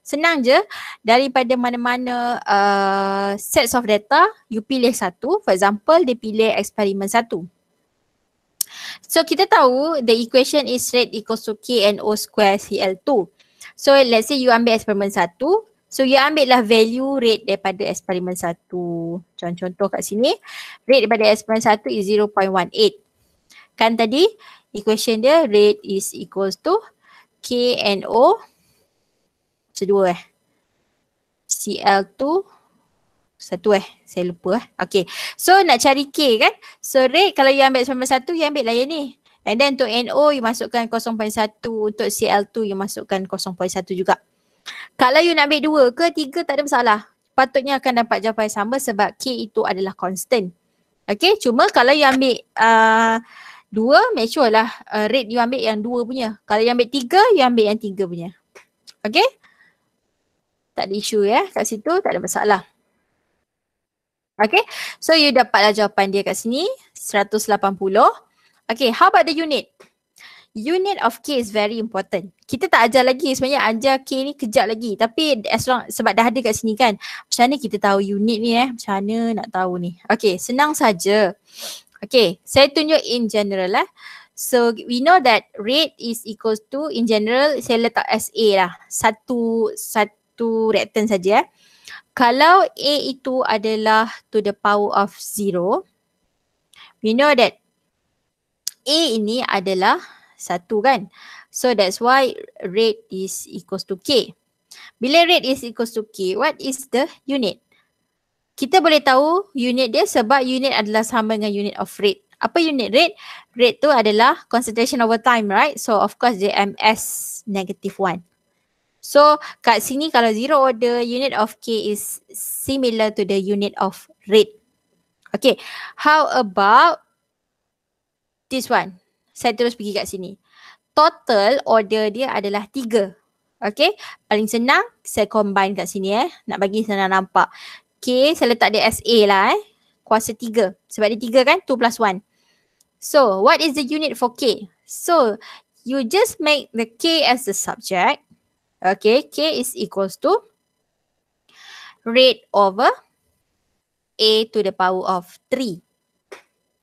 Senang je daripada mana-mana uh, sets of data you pilih satu for example dia pilih eksperimen satu. So kita tahu the equation is rate equals to k o square CL2. So let's say you ambil eksperimen satu So you ambil lah value rate daripada eksperimen satu. Contoh-contoh kat sini. Rate daripada eksperimen satu is 0.18. Kan tadi equation dia rate is equals to k o chapter 2 eh. CL tu satu eh. Saya lupa eh. Okay. So nak cari K kan. So rate kalau you ambil 91 you ambil lah ni. And then untuk NO you masukkan 0.1. Untuk CL2 you masukkan 0.1 juga. Kalau you nak ambil 2 ke 3 tak ada masalah. Patutnya akan dapat jawapan yang sama sebab K itu adalah constant. Okay. Cuma kalau you ambil uh, dua, uh, make sure lah uh, rate you ambil yang 2 punya. Kalau you ambil 3 you ambil yang 3 punya. Okay tak ada isu ya kat situ tak ada masalah. Okay, so you dapatlah jawapan dia kat sini 180. Okay, how about the unit? Unit of K is very important. Kita tak ajar lagi sebenarnya ajar K ni kejap lagi tapi as long sebab dah ada kat sini kan macam mana kita tahu unit ni eh macam mana nak tahu ni. Okay, senang saja. Okay, saya tunjuk in general lah. So we know that rate is equals to in general saya letak SA lah. Satu, satu satu reactant saja eh. Kalau A itu adalah to the power of zero, we know that A ini adalah satu kan. So that's why rate is equals to K. Bila rate is equals to K, what is the unit? Kita boleh tahu unit dia sebab unit adalah sama dengan unit of rate. Apa unit rate? Rate tu adalah concentration over time, right? So of course the ms negative 1. So kat sini kalau zero order unit of K is similar to the unit of rate. Okay, how about this one? Saya terus pergi kat sini. Total order dia adalah tiga. Okay, paling senang saya combine kat sini eh. Nak bagi senang nampak. K saya letak dia SA lah eh. Kuasa tiga. Sebab dia tiga kan, two plus one. So, what is the unit for K? So, you just make the K as the subject. Okay, K is equals to rate over A to the power of 3.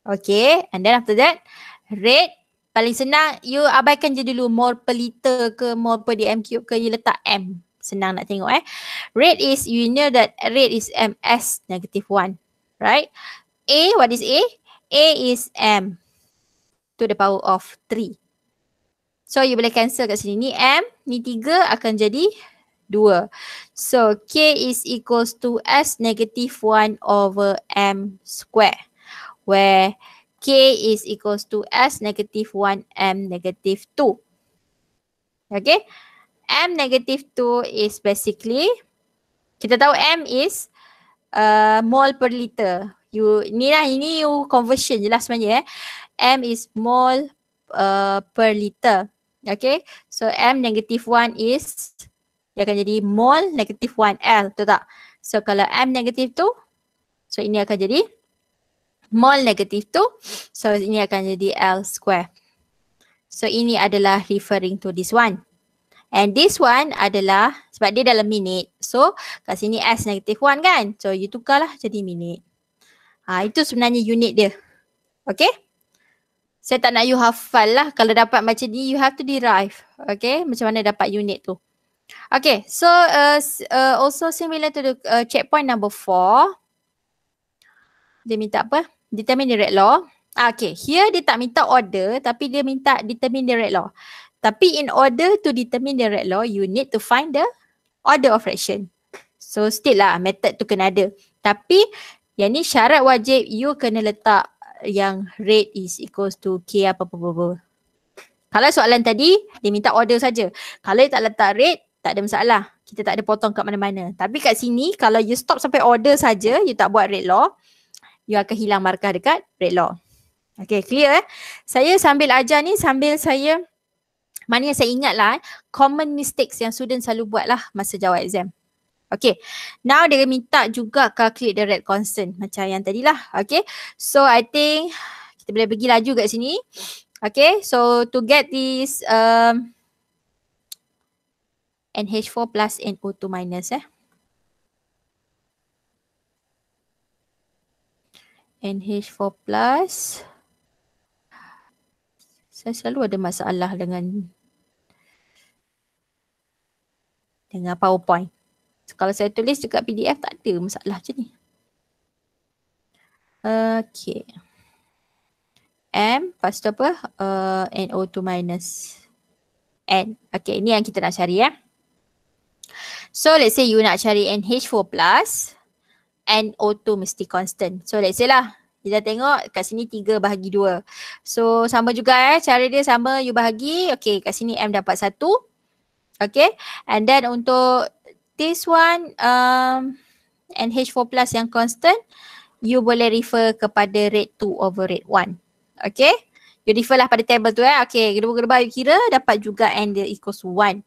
Okay, and then after that, rate paling senang you abaikan je dulu more pelita ke more per dm cube ke you letak m senang nak tengok eh rate is you know that rate is ms negative 1 right a what is a a is m to the power of So you boleh cancel kat sini. Ni M, ni 3 akan jadi 2. So K is equals to S negative 1 over M square. Where K is equals to S negative 1 M negative 2. Okay. M negative 2 is basically, kita tahu M is uh, mole per liter. You, ni lah, ini you conversion je lah sebenarnya eh. M is mole uh, per liter. Okay, so M negative 1 is dia akan jadi mol negative 1 L, betul tak? So kalau M negative 2, so ini akan jadi mol negative 2, so ini akan jadi L square. So ini adalah referring to this one. And this one adalah sebab dia dalam minit. So kat sini S negative 1 kan? So you tukarlah jadi minit. Ha, ah, itu sebenarnya unit dia. Okay? saya tak nak you hafal lah kalau dapat macam ni you have to derive okay macam mana dapat unit tu okay so uh, uh, also similar to the uh, checkpoint number four dia minta apa determine direct law ah, okay here dia tak minta order tapi dia minta determine direct law tapi in order to determine direct law you need to find the order of fraction so still lah method tu kena ada tapi yang ni syarat wajib you kena letak yang rate is equals to K apa apa apa. Kalau soalan tadi dia minta order saja. Kalau dia tak letak rate tak ada masalah. Kita tak ada potong kat mana-mana. Tapi kat sini kalau you stop sampai order saja, you tak buat rate law, you akan hilang markah dekat rate law. Okay clear eh. Saya sambil ajar ni sambil saya mana yang saya ingat lah eh, common mistakes yang student selalu buat lah masa jawab exam. Okay. Now dia minta juga calculate the red constant macam yang tadilah. Okay. So I think kita boleh pergi laju kat sini. Okay. So to get this um, NH4 plus NO2 minus eh. NH4 plus saya selalu ada masalah dengan dengan powerpoint. Kalau saya tulis dekat PDF tak ada masalah macam ni. Okay. M lepas tu apa? Uh, eh, NO2 minus N. Okay ini yang kita nak cari ya. So let's say you nak cari NH4 plus NO2 mesti constant. So let's say lah kita tengok kat sini 3 bahagi 2. So sama juga eh cara dia sama you bahagi. Okay kat sini M dapat 1. Okay and then untuk this one um, NH4 plus yang constant you boleh refer kepada rate 2 over rate 1. Okay. You refer lah pada table tu eh. Okay. Gerba-gerba you kira dapat juga N the equals 1.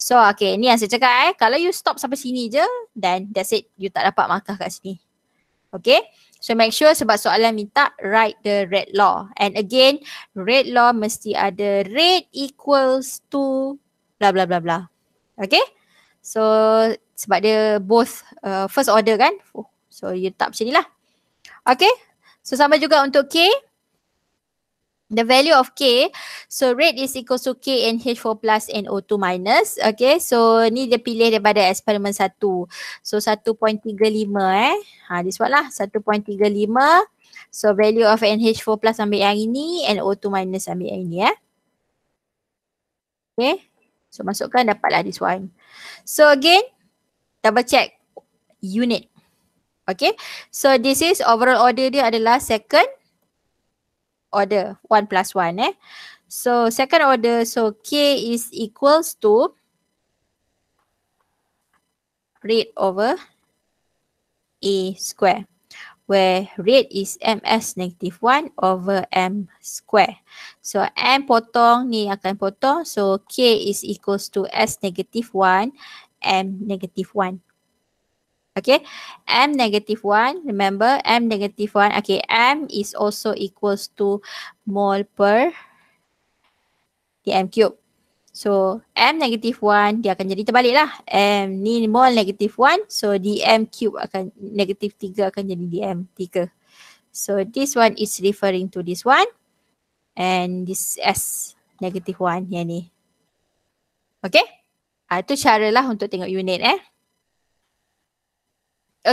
So okay. Ni yang saya cakap eh. Kalau you stop sampai sini je then that's it. You tak dapat markah kat sini. Okay. So make sure sebab soalan minta write the red law. And again, red law mesti ada rate equals to bla bla bla bla. Okay. So sebab dia both uh, first order kan. Oh, so you letak macam ni lah. Okay. So sama juga untuk K. The value of K. So rate is equals to K and H4 plus and O2 minus. Okay. So ni dia pilih daripada eksperimen satu. So 1.35 eh. Ha, this one lah. 1.35. So value of NH4 plus ambil yang ini and O2 minus ambil yang ini ya. Okay. So masukkan dapatlah this one. So again, double check unit. Okay. So this is overall order dia adalah second order. One plus one eh. So second order. So K is equals to rate over A square where rate is ms negative 1 over m square. So m potong ni akan potong. So k is equals to s negative 1 m negative 1. Okay, m negative 1, remember m negative 1, okay, m is also equals to mole per dm cube. So M negative 1 dia akan jadi terbalik lah. M ni more negative 1. So DM cube akan negative 3 akan jadi DM 3. So this one is referring to this one. And this S negative 1 yang ni. Okay. Ha, ah, itu lah untuk tengok unit eh.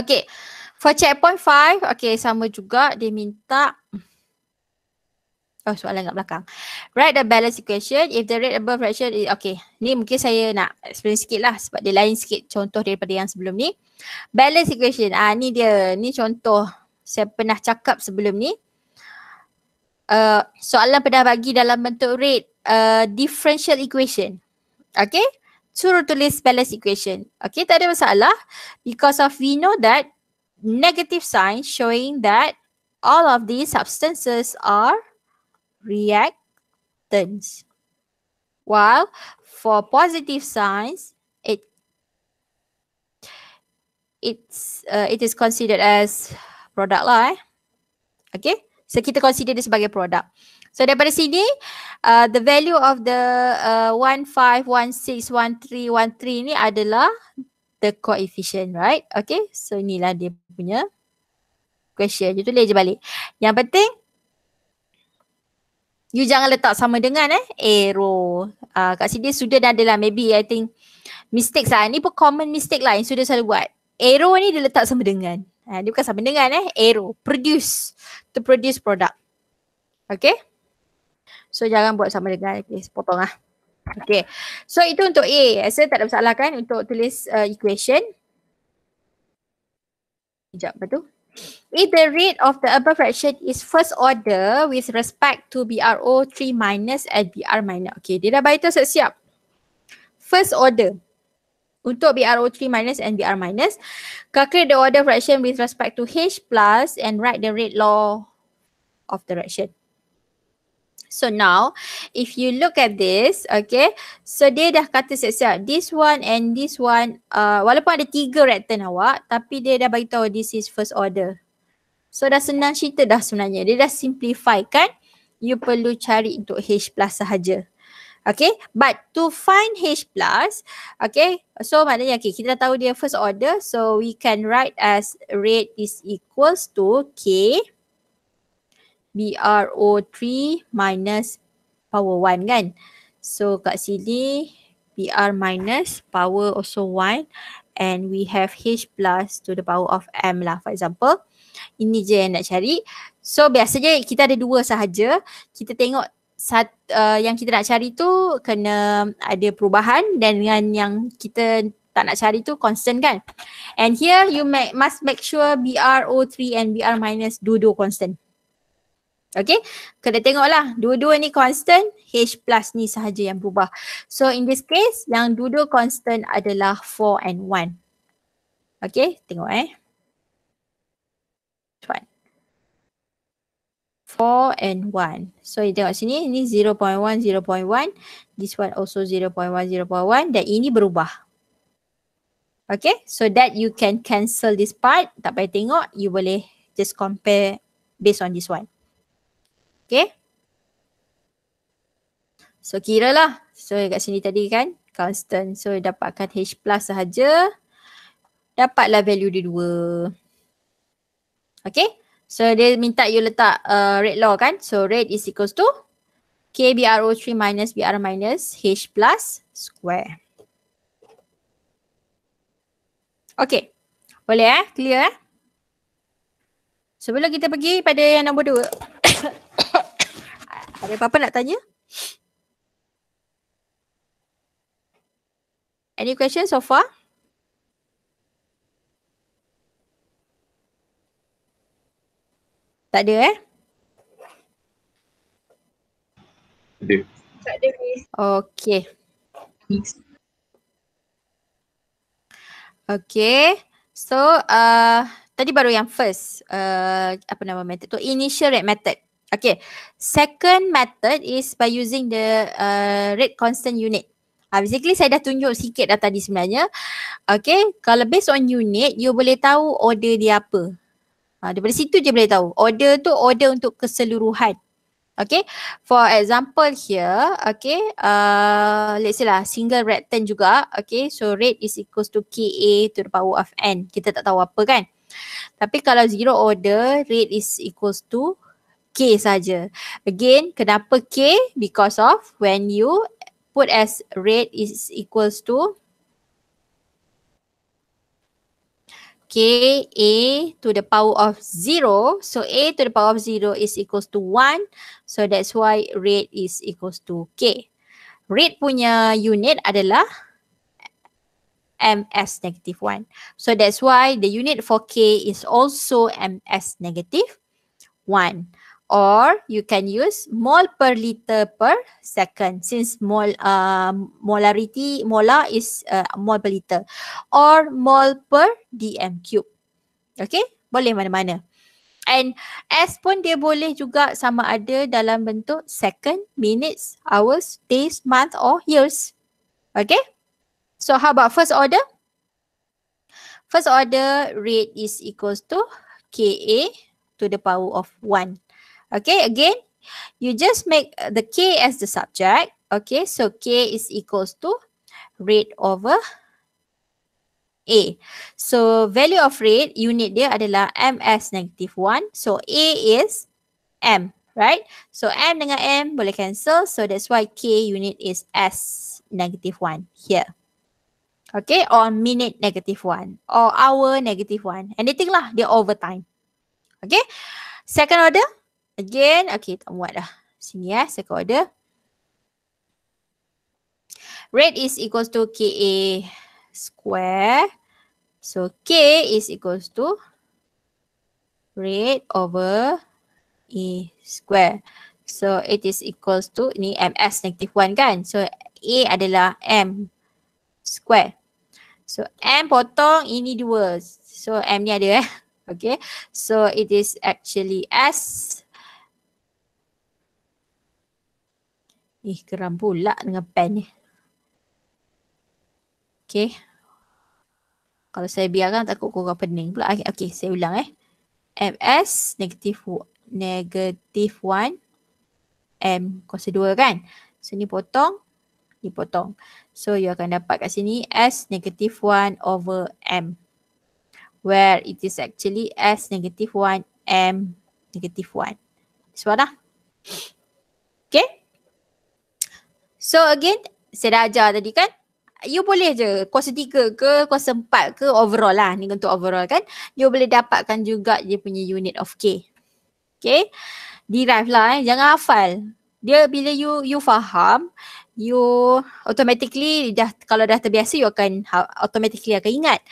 Okay. For checkpoint 5, okay sama juga dia minta uh, Oh soalan kat belakang. Write the balance equation if the rate above fraction is okay. Ni mungkin saya nak explain sikit lah sebab dia lain sikit contoh daripada yang sebelum ni. Balance equation ah ni dia ni contoh saya pernah cakap sebelum ni. Uh, soalan pernah bagi dalam bentuk rate uh, differential equation. Okay. Suruh tulis balance equation. Okay tak ada masalah. Because of we know that negative sign showing that all of these substances are reactants. While for positive signs, it it's uh, it is considered as product lah. Eh. Okay, so kita consider dia sebagai produk. So daripada sini, uh, the value of the uh, one five one six one three one three 3 ni adalah the coefficient, right? Okay, so inilah dia punya question. Dia leh je balik. Yang penting, you jangan letak sama dengan eh error. Eh, ah uh, kat sini dia sudah dah adalah maybe I think mistakes lah. Ni pun common mistake lah yang sudah selalu buat. Error eh, ni dia letak sama dengan. Ha, dia bukan sama dengan eh. Error. Eh, produce. To produce product. Okay. So jangan buat sama dengan. Okay. Potong lah. Okay. So itu untuk A. Saya tak ada masalah kan untuk tulis uh, equation. Sekejap. Lepas tu. If the rate of the above fraction is first order with respect to BRO 3 minus and BR minus. Okay, dia dah bayar tu siap. First order untuk BRO 3 minus and BR minus. Calculate the order fraction with respect to H plus and write the rate law of the fraction. So now, if you look at this, okay. So dia dah kata siap-siap, this one and this one, uh, walaupun ada tiga return awak, tapi dia dah bagi tahu this is first order. So dah senang cerita dah sebenarnya. Dia dah simplify kan, you perlu cari untuk H plus sahaja. Okay, but to find H plus, okay, so maknanya okay, kita dah tahu dia first order, so we can write as rate is equals to K. BRO3 minus power 1 kan. So kat sini BR minus power also 1 and we have H plus to the power of M lah for example. Ini je yang nak cari. So biasanya kita ada dua sahaja. Kita tengok sat, uh, yang kita nak cari tu kena ada perubahan dan dengan yang kita tak nak cari tu constant kan. And here you make, must make sure BRO3 and BR minus dua-dua constant. Okay, kena tengoklah dua-dua ni constant, H plus ni sahaja yang berubah. So in this case, yang dua-dua constant adalah 4 and 1. Okay, tengok eh. 4 and 1. So tengok sini, ni 0.1, 0.1. This one also 0.1, 0.1 dan ini berubah. Okay, so that you can cancel this part. Tak payah tengok, you boleh just compare based on this one. Okay. So kira lah. So kat sini tadi kan constant. So dapatkan H plus sahaja. Dapatlah value dia dua. Okay. So dia minta you letak uh, rate law kan. So rate is equals to KBRO3 minus BR minus H plus square. Okay. Boleh eh? Clear eh? Sebelum kita pergi pada yang nombor dua. Ada apa-apa nak tanya? Any question so far? Tak ada eh? Ada. Tak ada Okay. Okay. So, uh, tadi baru yang first. Uh, apa nama method tu? Initial rate method. Okay, second method is by using the uh, rate constant unit. Uh, basically saya dah tunjuk sikit dah tadi sebenarnya. Okay, kalau based on unit, you boleh tahu order dia apa. Uh, daripada situ je boleh tahu. Order tu order untuk keseluruhan. Okay, for example here, okay, uh, let's say lah single ten juga. Okay, so rate is equals to Ka to the power of N. Kita tak tahu apa kan. Tapi kalau zero order, rate is equals to K saja. Again, kenapa K? Because of when you put as rate is equals to K A to the power of zero. So A to the power of zero is equals to one. So that's why rate is equals to K. Rate punya unit adalah ms negative 1. So that's why the unit for k is also ms negative or you can use mole per liter per second since mol, uh, molarity mola is uh, mole per liter or mole per dm cube okay boleh mana-mana and s pun dia boleh juga sama ada dalam bentuk second minutes hours days month or years okay so how about first order first order rate is equals to ka to the power of 1 Okay, again, you just make uh, the K as the subject. Okay, so K is equals to rate over A. So, value of rate, unit dia adalah m MS negative 1. So, A is M, right? So, M dengan M boleh cancel. So, that's why K unit is S negative 1 here. Okay, or minute negative 1 or hour negative 1. Anything lah, dia over time. Okay, second order. Again, okay tak muat dah. Sini ya, eh, second order. Rate is equals to KA square. So K is equals to rate over A square. So it is equals to ni MS negative 1 kan. So A adalah M square. So M potong ini dua. So M ni ada eh. Okay. So it is actually S Ih, geram pula dengan pen ni. Okay. Kalau saya biarkan takut korang pening pula. Okay, saya ulang eh. Ms negatif negatif 1 M kuasa 2 kan. So ni potong, ni potong. So you akan dapat kat sini S negatif 1 over M. Where it is actually S negatif 1 M negatif 1. Suara? So, lah. So again, saya dah ajar tadi kan You boleh je kuasa tiga ke kuasa empat ke overall lah ni untuk overall kan You boleh dapatkan juga dia punya unit of K Okay, derive lah eh, jangan hafal Dia bila you you faham You automatically dah kalau dah terbiasa you akan ha, automatically akan ingat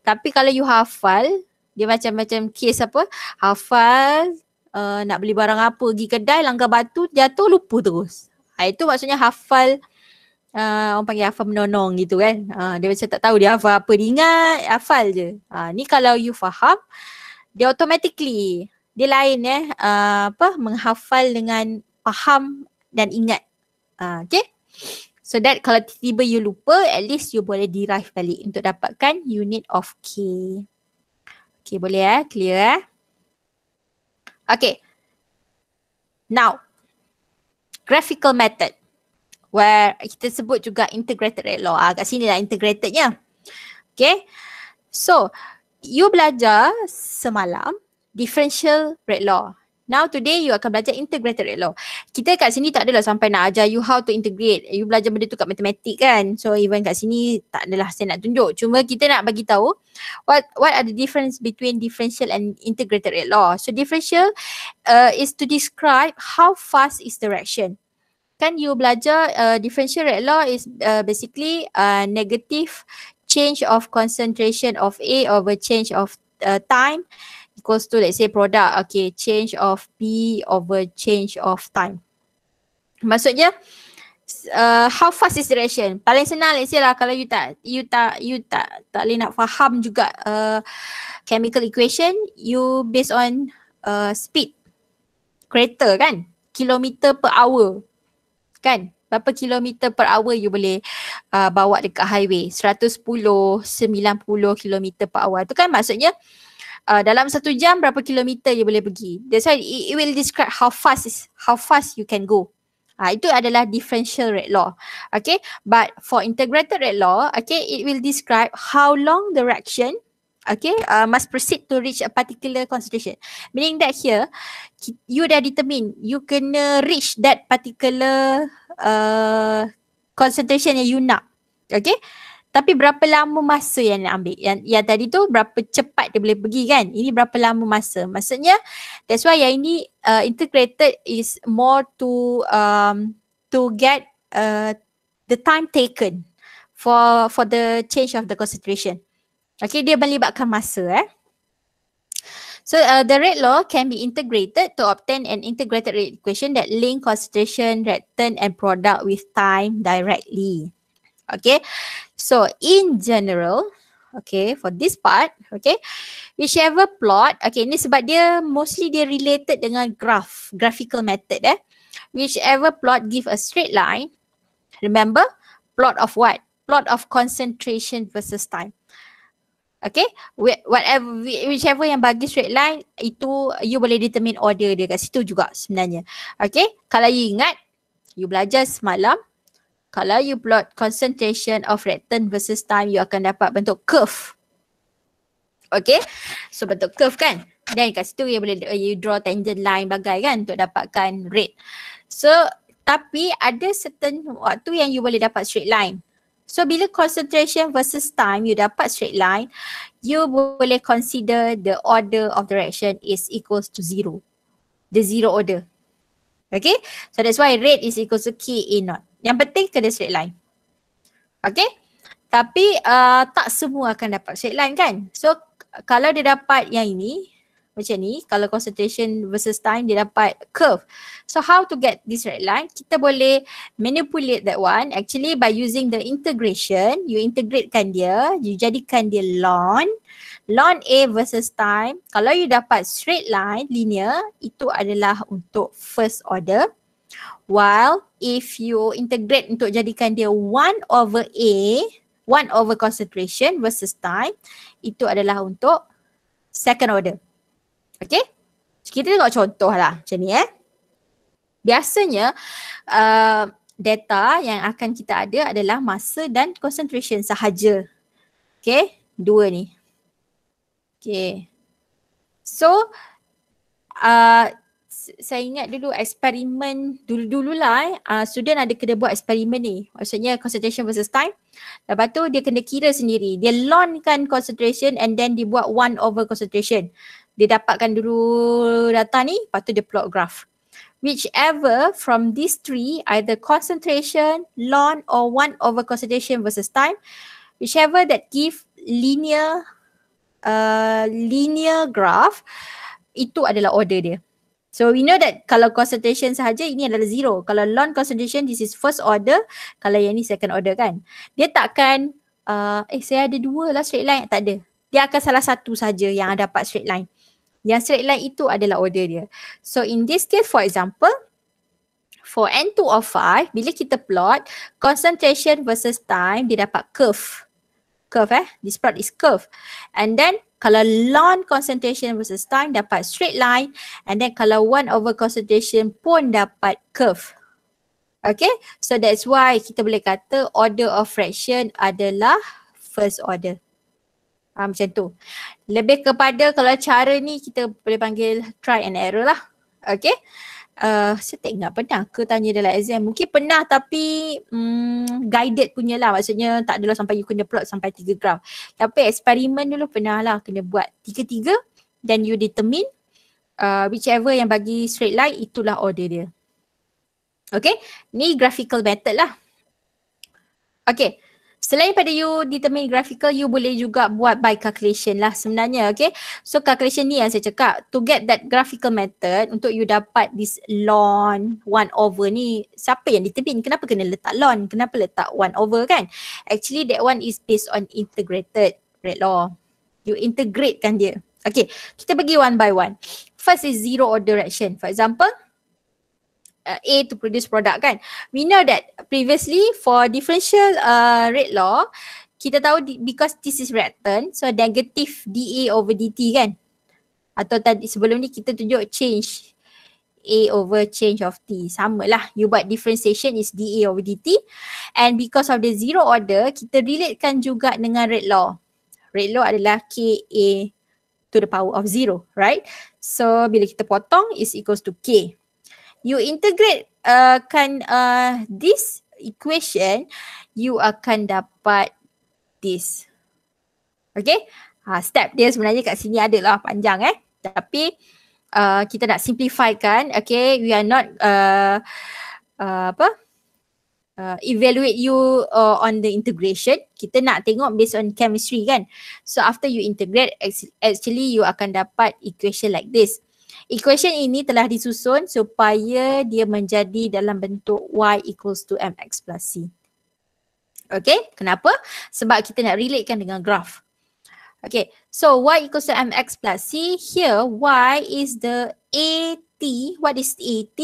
Tapi kalau you hafal dia macam-macam case apa hafal uh, nak beli barang apa pergi kedai langgar batu jatuh lupa terus Ah, itu maksudnya hafal uh, orang panggil hafal menonong gitu kan. Uh, dia macam tak tahu dia hafal apa, dia ingat hafal je. Uh, ni kalau you faham, dia automatically, dia lain eh, uh, apa, menghafal dengan faham dan ingat. Uh, okay? So that kalau tiba-tiba you lupa, at least you boleh derive balik untuk dapatkan unit of K. Okay boleh eh, clear eh. Okay. Now, graphical method where kita sebut juga integrated rate law. Ah, kat sini lah integratednya. Okay. So, you belajar semalam differential rate law. Now today you akan belajar integrated rate law. Kita kat sini tak adalah sampai nak ajar you how to integrate. You belajar benda tu kat matematik kan. So even kat sini tak adalah saya nak tunjuk. Cuma kita nak bagi tahu what what are the difference between differential and integrated rate law. So differential uh, is to describe how fast is the reaction. Kan you belajar uh, differential rate law is uh, basically uh, negative change of concentration of A over change of uh, time equals to let's say product okay change of p over change of time maksudnya uh, how fast is the reaction paling senang let's say lah kalau you tak you tak you tak tak boleh nak faham juga uh, chemical equation you based on uh, speed kereta kan kilometer per hour kan berapa kilometer per hour you boleh uh, bawa dekat highway 110 90 kilometer per hour tu kan maksudnya uh, uh, dalam satu jam berapa kilometer you boleh pergi. That's why it, it will describe how fast is how fast you can go. Ah uh, itu adalah differential rate law. Okay, but for integrated rate law, okay, it will describe how long the reaction Okay, uh, must proceed to reach a particular concentration. Meaning that here, you dah determine you kena reach that particular uh, concentration yang you nak. Okay, tapi berapa lama masa yang nak ambil yang yang tadi tu berapa cepat dia boleh pergi kan ini berapa lama masa maksudnya that's why yang ini uh, integrated is more to um to get uh the time taken for for the change of the concentration okay dia melibatkan masa eh So uh, the rate law can be integrated to obtain an integrated rate equation that link concentration, reactant and product with time directly. Okay. So in general, okay, for this part, okay, whichever plot, okay, ni sebab dia mostly dia related dengan graph, graphical method eh. Whichever plot give a straight line, remember, plot of what? Plot of concentration versus time. Okay, whatever, whichever yang bagi straight line, itu you boleh determine order dia kat situ juga sebenarnya. Okay, kalau you ingat, you belajar semalam, kalau you plot concentration of reactant versus time, you akan dapat bentuk curve. Okay? So bentuk curve kan? Then kat situ you boleh eh, you draw tangent line bagai kan untuk dapatkan rate. So tapi ada certain waktu yang you boleh dapat straight line. So bila concentration versus time you dapat straight line, you boleh consider the order of the reaction is equals to zero. The zero order. Okay? So that's why rate is equals to K A naught. Yang penting kena straight line. Okay? Tapi uh, tak semua akan dapat straight line kan? So kalau dia dapat yang ini, macam ni, kalau concentration versus time dia dapat curve. So how to get this red line? Kita boleh manipulate that one actually by using the integration. You integratekan dia, you jadikan dia ln. Ln A versus time. Kalau you dapat straight line, linear, itu adalah untuk first order. While if you integrate untuk jadikan dia 1 over A, 1 over concentration versus time, itu adalah untuk second order. Okay? Kita tengok contoh lah macam ni eh. Biasanya uh, data yang akan kita ada adalah masa dan concentration sahaja. Okay? Dua ni. Okay. So, uh, saya ingat dulu eksperimen dulu-dululah eh uh, student ada kena buat eksperimen ni maksudnya concentration versus time lepas tu dia kena kira sendiri dia long concentration and then dibuat one over concentration dia dapatkan dulu data ni lepas tu dia plot graph whichever from these three either concentration long or one over concentration versus time whichever that give linear uh, linear graph itu adalah order dia. So we know that kalau concentration sahaja ini adalah zero. Kalau long concentration this is first order. Kalau yang ni second order kan. Dia takkan uh, eh saya ada dua lah straight line. Tak ada. Dia akan salah satu saja yang dapat straight line. Yang straight line itu adalah order dia. So in this case for example for N2 of 5 bila kita plot concentration versus time dia dapat curve. Curve eh. This plot is curve. And then kalau long concentration versus time dapat straight line and then kalau one over concentration pun dapat curve. Okay, so that's why kita boleh kata order of fraction adalah first order. Ha, macam tu. Lebih kepada kalau cara ni kita boleh panggil try and error lah. Okay uh, saya tak ingat pernah ke tanya dalam exam. Mungkin pernah tapi um, guided punya lah. Maksudnya tak adalah sampai you kena plot sampai 3 gram. Tapi eksperimen dulu pernah lah kena buat tiga-tiga dan you determine uh, whichever yang bagi straight line itulah order dia. Okay, ni graphical method lah. Okay, Selain pada you determine graphical, you boleh juga buat by calculation lah sebenarnya, okay? So calculation ni yang saya cakap, to get that graphical method untuk you dapat this lawn one over ni, siapa yang determine? Kenapa kena letak lawn? Kenapa letak one over kan? Actually that one is based on integrated red law. You integrate kan dia. Okay, kita pergi one by one. First is zero order direction. For example, uh, A to produce product kan. We know that previously for differential uh, rate law, kita tahu di- because this is reactant, so negative dA over dT kan. Atau tadi sebelum ni kita tunjuk change A over change of T. Sama lah. You buat differentiation is dA over dT. And because of the zero order, kita relatekan juga dengan rate law. Rate law adalah KA to the power of zero, right? So bila kita potong is equals to K you integrate uh, kan uh, this equation you akan dapat this okay ha, step dia sebenarnya kat sini ada lah panjang eh tapi uh, kita nak simplify kan okay we are not uh, uh, apa Uh, evaluate you uh, on the integration kita nak tengok based on chemistry kan so after you integrate actually you akan dapat equation like this Equation ini telah disusun supaya dia menjadi dalam bentuk y equals to mx plus c. Okay, kenapa? Sebab kita nak relatekan dengan graf. Okay, so y equals to mx plus c. Here, y is the at. What is at?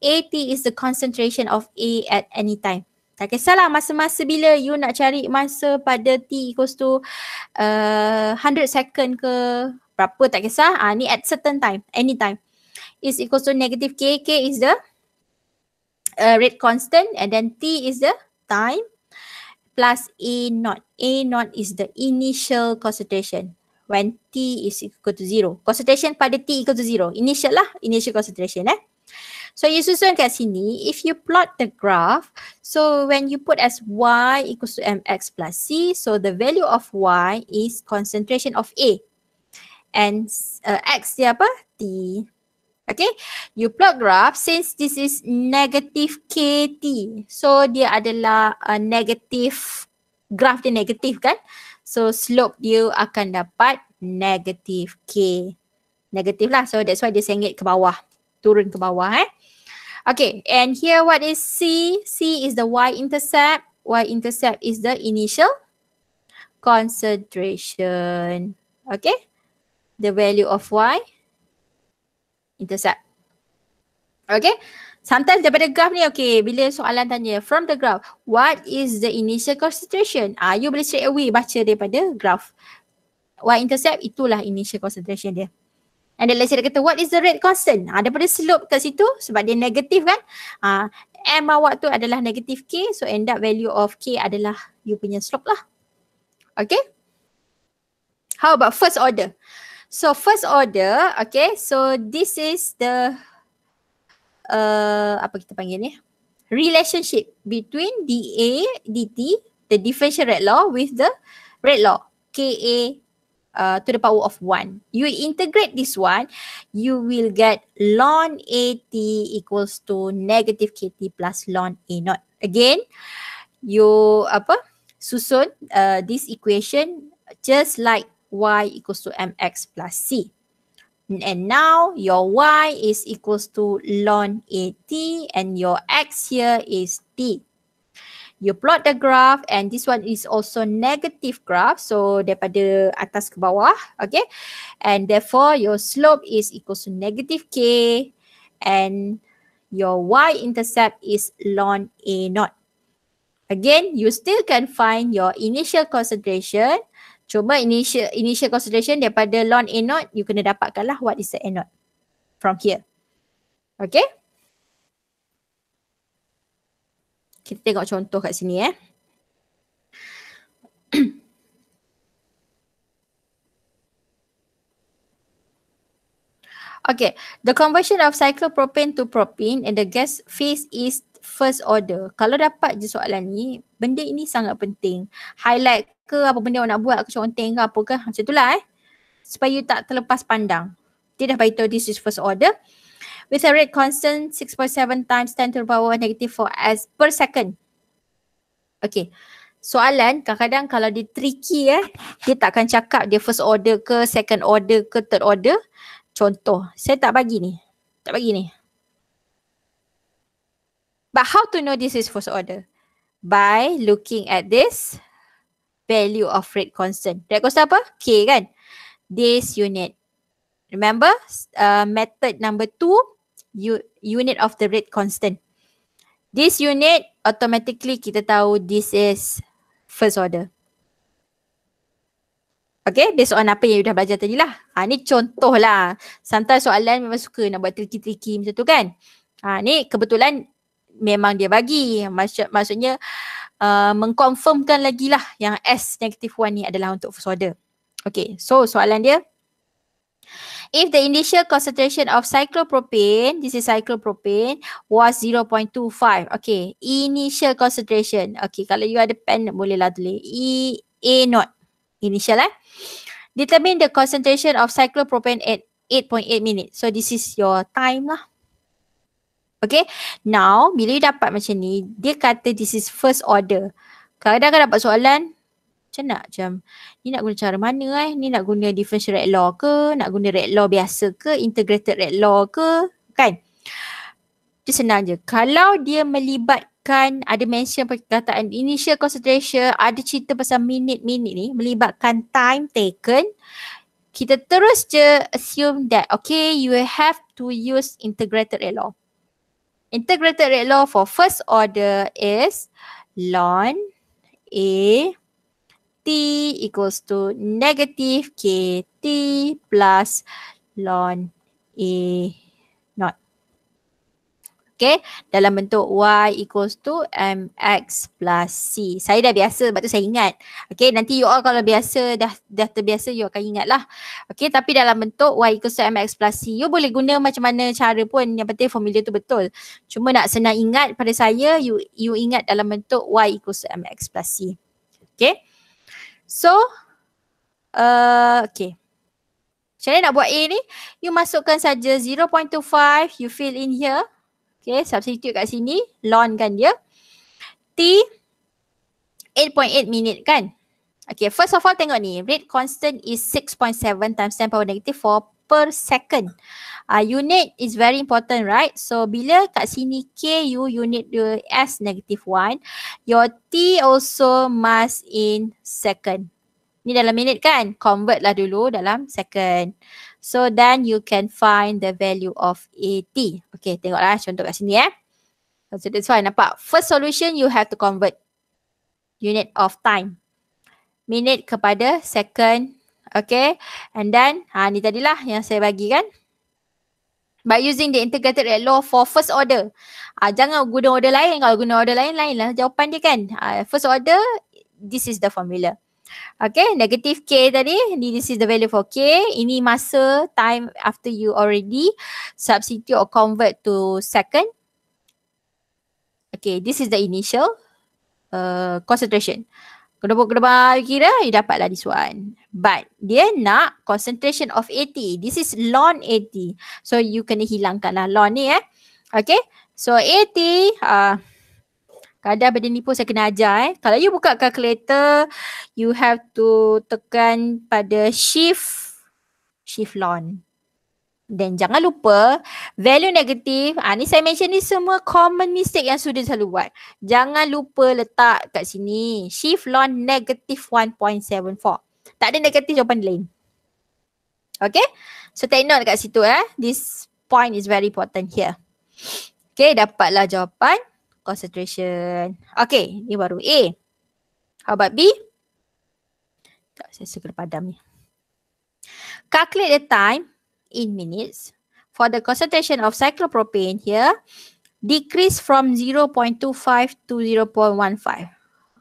At is the concentration of a at any time. Tak kisahlah masa-masa bila you nak cari masa pada t equals to uh, 100 second ke berapa tak kisah ah ni at certain time anytime is equal to negative kk is the uh, rate constant and then t is the time plus a not a not is the initial concentration when t is equal to zero concentration pada t equal to zero initial lah initial concentration eh So you susun kat sini, if you plot the graph, so when you put as y equals to mx plus c, so the value of y is concentration of A, and uh, x dia apa? t. Okay, you plot graph since this is negative kt. So dia adalah a uh, negative, graph dia negative kan? So slope dia akan dapat negative k. Negative lah, so that's why dia sengit ke bawah, turun ke bawah eh. Okay, and here what is c? c is the y-intercept. Y-intercept is the initial concentration. Okay the value of y intercept. Okay. Sometimes daripada graph ni, okay, bila soalan tanya from the graph, what is the initial concentration? Ah, you boleh straight away baca daripada graph. Y intercept itulah initial concentration dia. And then let's say dia kata what is the rate constant? Ah, uh, daripada slope kat situ sebab dia negatif kan? Ah, M awak tu adalah negatif K, so end up value of K adalah you punya slope lah. Okay. How about first order? So first order, okay. So this is the uh, apa kita panggil ni? Relationship between dA dt, the differential rate law with the rate law kA uh, to the power of one. You integrate this one, you will get ln a t equals to negative kt plus ln a naught. Again, you apa susun uh, this equation just like y equals to mx plus c. And now your y is equals to ln a t and your x here is t. You plot the graph and this one is also negative graph. So, daripada atas ke bawah. Okay. And therefore, your slope is equals to negative k and your y-intercept is ln a naught. Again, you still can find your initial concentration Cuma initial initial consideration daripada loan A not you kena dapatkan lah what is the A not from here. Okay. Kita tengok contoh kat sini eh. okay, the conversion of cyclopropane to propane in the gas phase is first order. Kalau dapat je soalan ni, benda ini sangat penting. Highlight ke apa benda awak nak buat ke conteng ke apa ke macam itulah eh. Supaya you tak terlepas pandang. Dia dah beritahu this is first order. With a rate constant 6.7 times 10 to the power negative 4 s per second. Okay. Soalan kadang-kadang kalau dia tricky eh, dia takkan cakap dia first order ke second order ke third order. Contoh, saya tak bagi ni. Tak bagi ni. But how to know this is first order? By looking at this value of rate constant. Rate constant apa? K kan? This unit. Remember? Uh, method number two, you, unit of the rate constant. This unit, automatically kita tahu this is first order. Okay, based on apa yang you dah belajar tadi lah. Ha, ni contoh lah. Sometimes soalan memang suka nak buat tricky-tricky macam tu kan. Ha, ni kebetulan memang dia bagi. Maksud, maksudnya uh, mengkonfirmkan lagi lah yang S negative 1 ni adalah untuk first order. Okay, so soalan dia. If the initial concentration of cyclopropane, this is cyclopropane, was 0.25. Okay, initial concentration. Okay, kalau you ada pen bolehlah tulis. E, A not. Initial eh. Determine the concentration of cyclopropane at 8.8 minutes. So this is your time lah. Okay. Now, bila you dapat macam ni, dia kata this is first order. Kadang-kadang kan dapat soalan, macam nak macam ni nak guna cara mana eh? Ni nak guna differential rate law ke? Nak guna rate law biasa ke? Integrated rate law ke? Kan? Dia senang je. Kalau dia melibatkan ada mention perkataan initial concentration, ada cerita pasal minute-minute ni melibatkan time taken, kita terus je assume that okay you have to use integrated rate law. Integrated rate law for first order is ln A T equals to negative KT plus ln A okay dalam bentuk y equals to mx plus c. Saya dah biasa sebab tu saya ingat. Okay nanti you all kalau biasa dah dah terbiasa you akan ingat lah. Okay tapi dalam bentuk y equals to mx plus c you boleh guna macam mana cara pun yang penting formula tu betul. Cuma nak senang ingat pada saya you you ingat dalam bentuk y equals to mx plus c. Okay. So uh, okay. Macam nak buat A ni? You masukkan saja 0.25, you fill in here. Okay, substitute kat sini, ln kan dia. T 8.8 minit kan? Okay, first of all tengok ni. Rate constant is 6.7 times 10 power negative 4 per second. Uh, unit is very important, right? So, bila kat sini k KU unit dia S negative 1, your T also must in second. Ni dalam minit kan? Convert lah dulu dalam second. So then you can find the value of AT. Okay, tengoklah eh, contoh kat sini eh. So that's why nampak first solution you have to convert unit of time. Minit kepada second. Okay. And then ha, ni tadilah yang saya bagi kan. By using the integrated rate law for first order. Ha, jangan guna order lain. Kalau guna order lain, lainlah jawapan dia kan. Ha, first order, this is the formula. Okay, negative K tadi. This is the value for K. Ini masa, time after you already substitute or convert to second. Okay, this is the initial uh, concentration. Kedepan-kedepan kira, you dapatlah this one. But, dia nak concentration of 80. This is ln 80. So, you kena hilangkanlah ln ni eh. Okay, so 80. Uh, Kadang benda ni pun saya kena ajar eh. Kalau you buka calculator, you have to tekan pada shift, shift long. Dan jangan lupa value negatif. Ah ni saya mention ni semua common mistake yang sudah selalu buat. Jangan lupa letak kat sini shift long negatif 1.74. Tak ada negatif jawapan lain. Okay. So take note dekat situ eh. This point is very important here. Okay dapatlah jawapan 1.74 concentration. Okay, ni baru A. How about B? Tak, saya suka padam ni. Calculate the time in minutes for the concentration of cyclopropane here decrease from 0.25 to 0.15.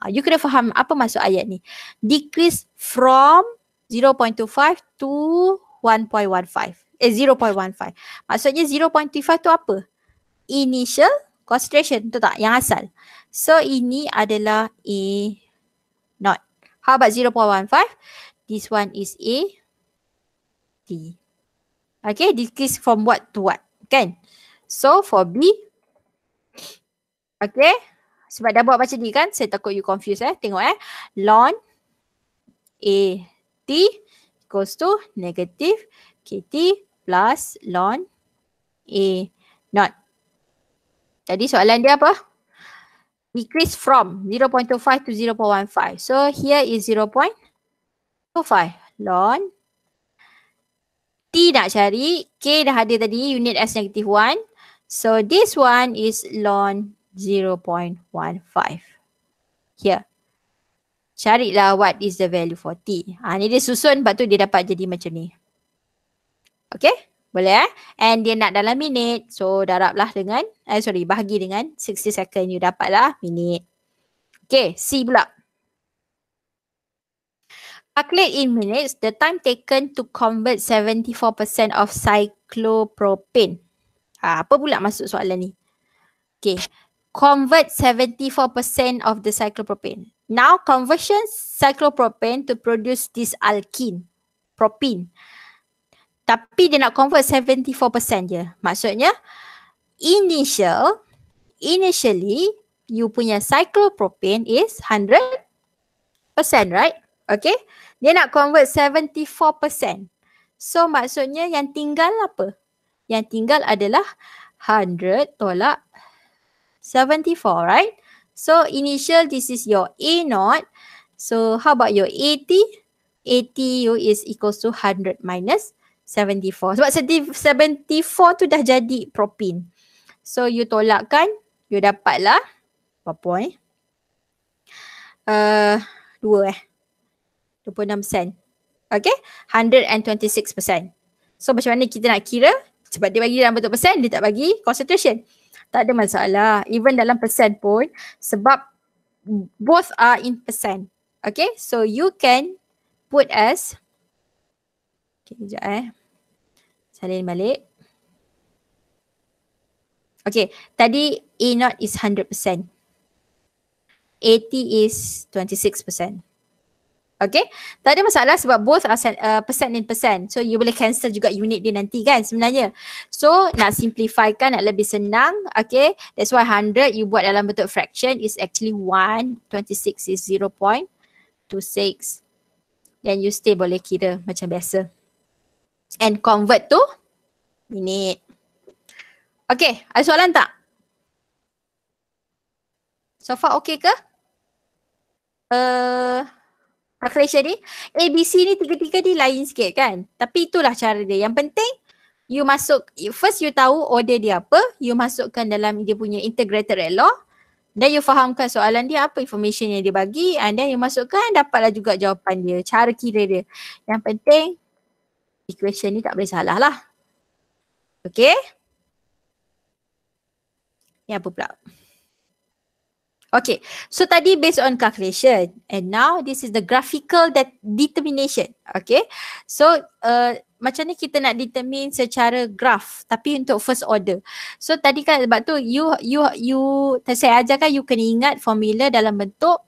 Ah, you kena faham apa maksud ayat ni. Decrease from 0.25 to 1.15. Eh 0.15. Maksudnya 0.25 tu apa? Initial concentration tu tak yang asal so ini adalah a not how about 0.15 this one is a t okay decrease from what to what kan so for b okay sebab dah buat macam ni kan saya takut you confuse eh tengok eh ln a t equals to negative kt plus ln a not tadi soalan dia apa? Decrease from 0.25 to 0.15. So here is 0.25 ln. T nak cari. K dah ada tadi unit S negative 1. So this one is ln 0.15. Here. Carilah what is the value for T. Ha, ni dia susun sebab tu dia dapat jadi macam ni. Okay. Boleh eh? And dia nak dalam minit. So daraplah dengan, eh sorry bahagi dengan 60 second you dapatlah minit. Okay C pula. Calculate in minutes the time taken to convert 74% of cyclopropane. Ha, apa pula masuk soalan ni? Okay. Convert 74% of the cyclopropane. Now conversion cyclopropane to produce this alkene. Propene tapi dia nak convert 74% je. Maksudnya initial initially you punya cyclopropane is 100% right? Okay. Dia nak convert 74%. So maksudnya yang tinggal apa? Yang tinggal adalah 100 tolak 74 right? So initial this is your A naught. So how about your AT? AT you is equals to 100 minus 74. 74. Sebab 74 tu dah jadi propin. So you tolakkan, you dapatlah berapa eh? Uh, 2 eh. 26 sen. Okay. 126%. So macam mana kita nak kira? Sebab dia bagi dalam bentuk persen, dia tak bagi concentration. Tak ada masalah. Even dalam persen pun sebab both are in persen. Okay. So you can put as Okay, sekejap eh. Salin balik. Okay, tadi A not is 100%. AT is 26%. Okay, tak ada masalah sebab both are sen- uh, percent and percent. So you boleh cancel juga unit dia nanti kan sebenarnya. So nak simplify kan, nak lebih senang. Okay, that's why 100 you buat dalam bentuk fraction is actually 1. 26 is 0.26. Then you stay boleh kira macam biasa and convert to minit. Okay, ada soalan tak? So far okay ke? Uh, eh, calculation ni, ABC ni tiga-tiga ni lain sikit kan? Tapi itulah cara dia. Yang penting you masuk, first you tahu order dia apa, you masukkan dalam dia punya integrated rate law. Then you fahamkan soalan dia apa information yang dia bagi and then you masukkan dapatlah juga jawapan dia, cara kira dia. Yang penting equation ni tak boleh salah lah. Okay. Ni ya, apa pula? Okay, so tadi based on calculation and now this is the graphical that determination. Okay, so uh, macam ni kita nak determine secara graph tapi untuk first order. So tadi kan sebab tu you, you, you, saya ajarkan you kena ingat formula dalam bentuk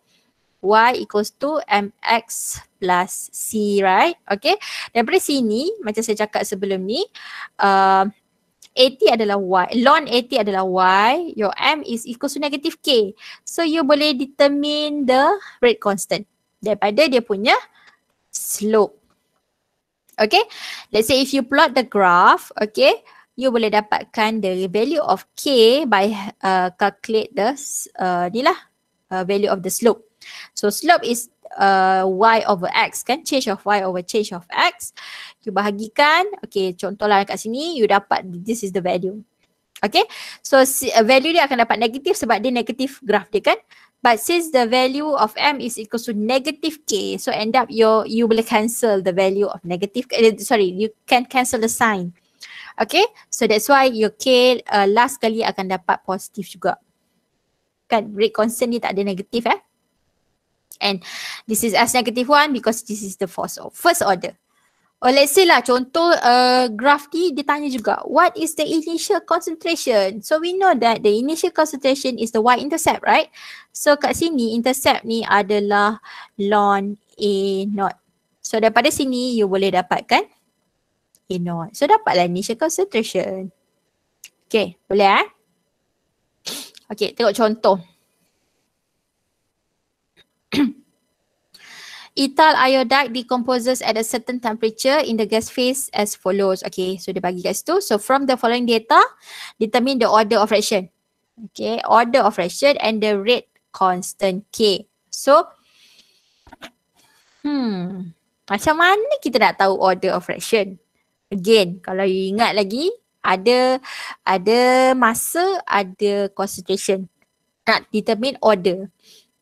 y equals to mx plus c, right? Okay. Daripada sini, macam saya cakap sebelum ni, uh, um, at adalah y, lon at adalah y, your m is equals to negative k. So you boleh determine the rate constant daripada dia punya slope. Okay. Let's say if you plot the graph, okay, you boleh dapatkan the value of k by uh, calculate the, uh, ni lah, uh, value of the slope. So slope is uh, y over x kan, change of y over change of x. You bahagikan, okay contohlah kat sini you dapat this is the value. Okay, so uh, value dia akan dapat negatif sebab dia negatif graf dia kan. But since the value of m is equal to negative k, so end up you you boleh cancel the value of negative, eh, sorry, you can cancel the sign. Okay, so that's why your k uh, last kali akan dapat positif juga. Kan, rate constant ni tak ada negatif eh. And this is S negative 1 because this is the first, first order. Or let's say lah contoh uh, graf ni dia tanya juga what is the initial concentration? So we know that the initial concentration is the y intercept right? So kat sini intercept ni adalah ln a naught. So daripada sini you boleh dapatkan a naught. So dapatlah initial concentration. Okay boleh eh? Okay tengok contoh. Ethyl iodide decomposes at a certain temperature in the gas phase as follows. Okay, so dia bagi kat situ. So from the following data, determine the order of reaction. Okay, order of reaction and the rate constant K. So, hmm, macam mana kita nak tahu order of reaction? Again, kalau you ingat lagi, ada ada masa, ada concentration. Nak determine order.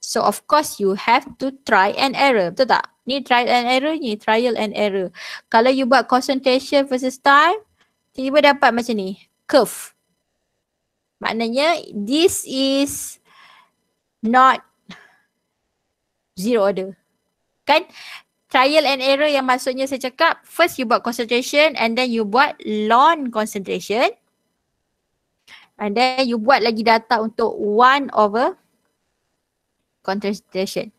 So of course you have to try and error, betul tak? Ni try and error, ni trial and error. Kalau you buat concentration versus time, tiba-tiba dapat macam ni, curve. Maknanya this is not zero order. Kan? Trial and error yang maksudnya saya cakap, first you buat concentration and then you buat long concentration. And then you buat lagi data untuk one over contraception.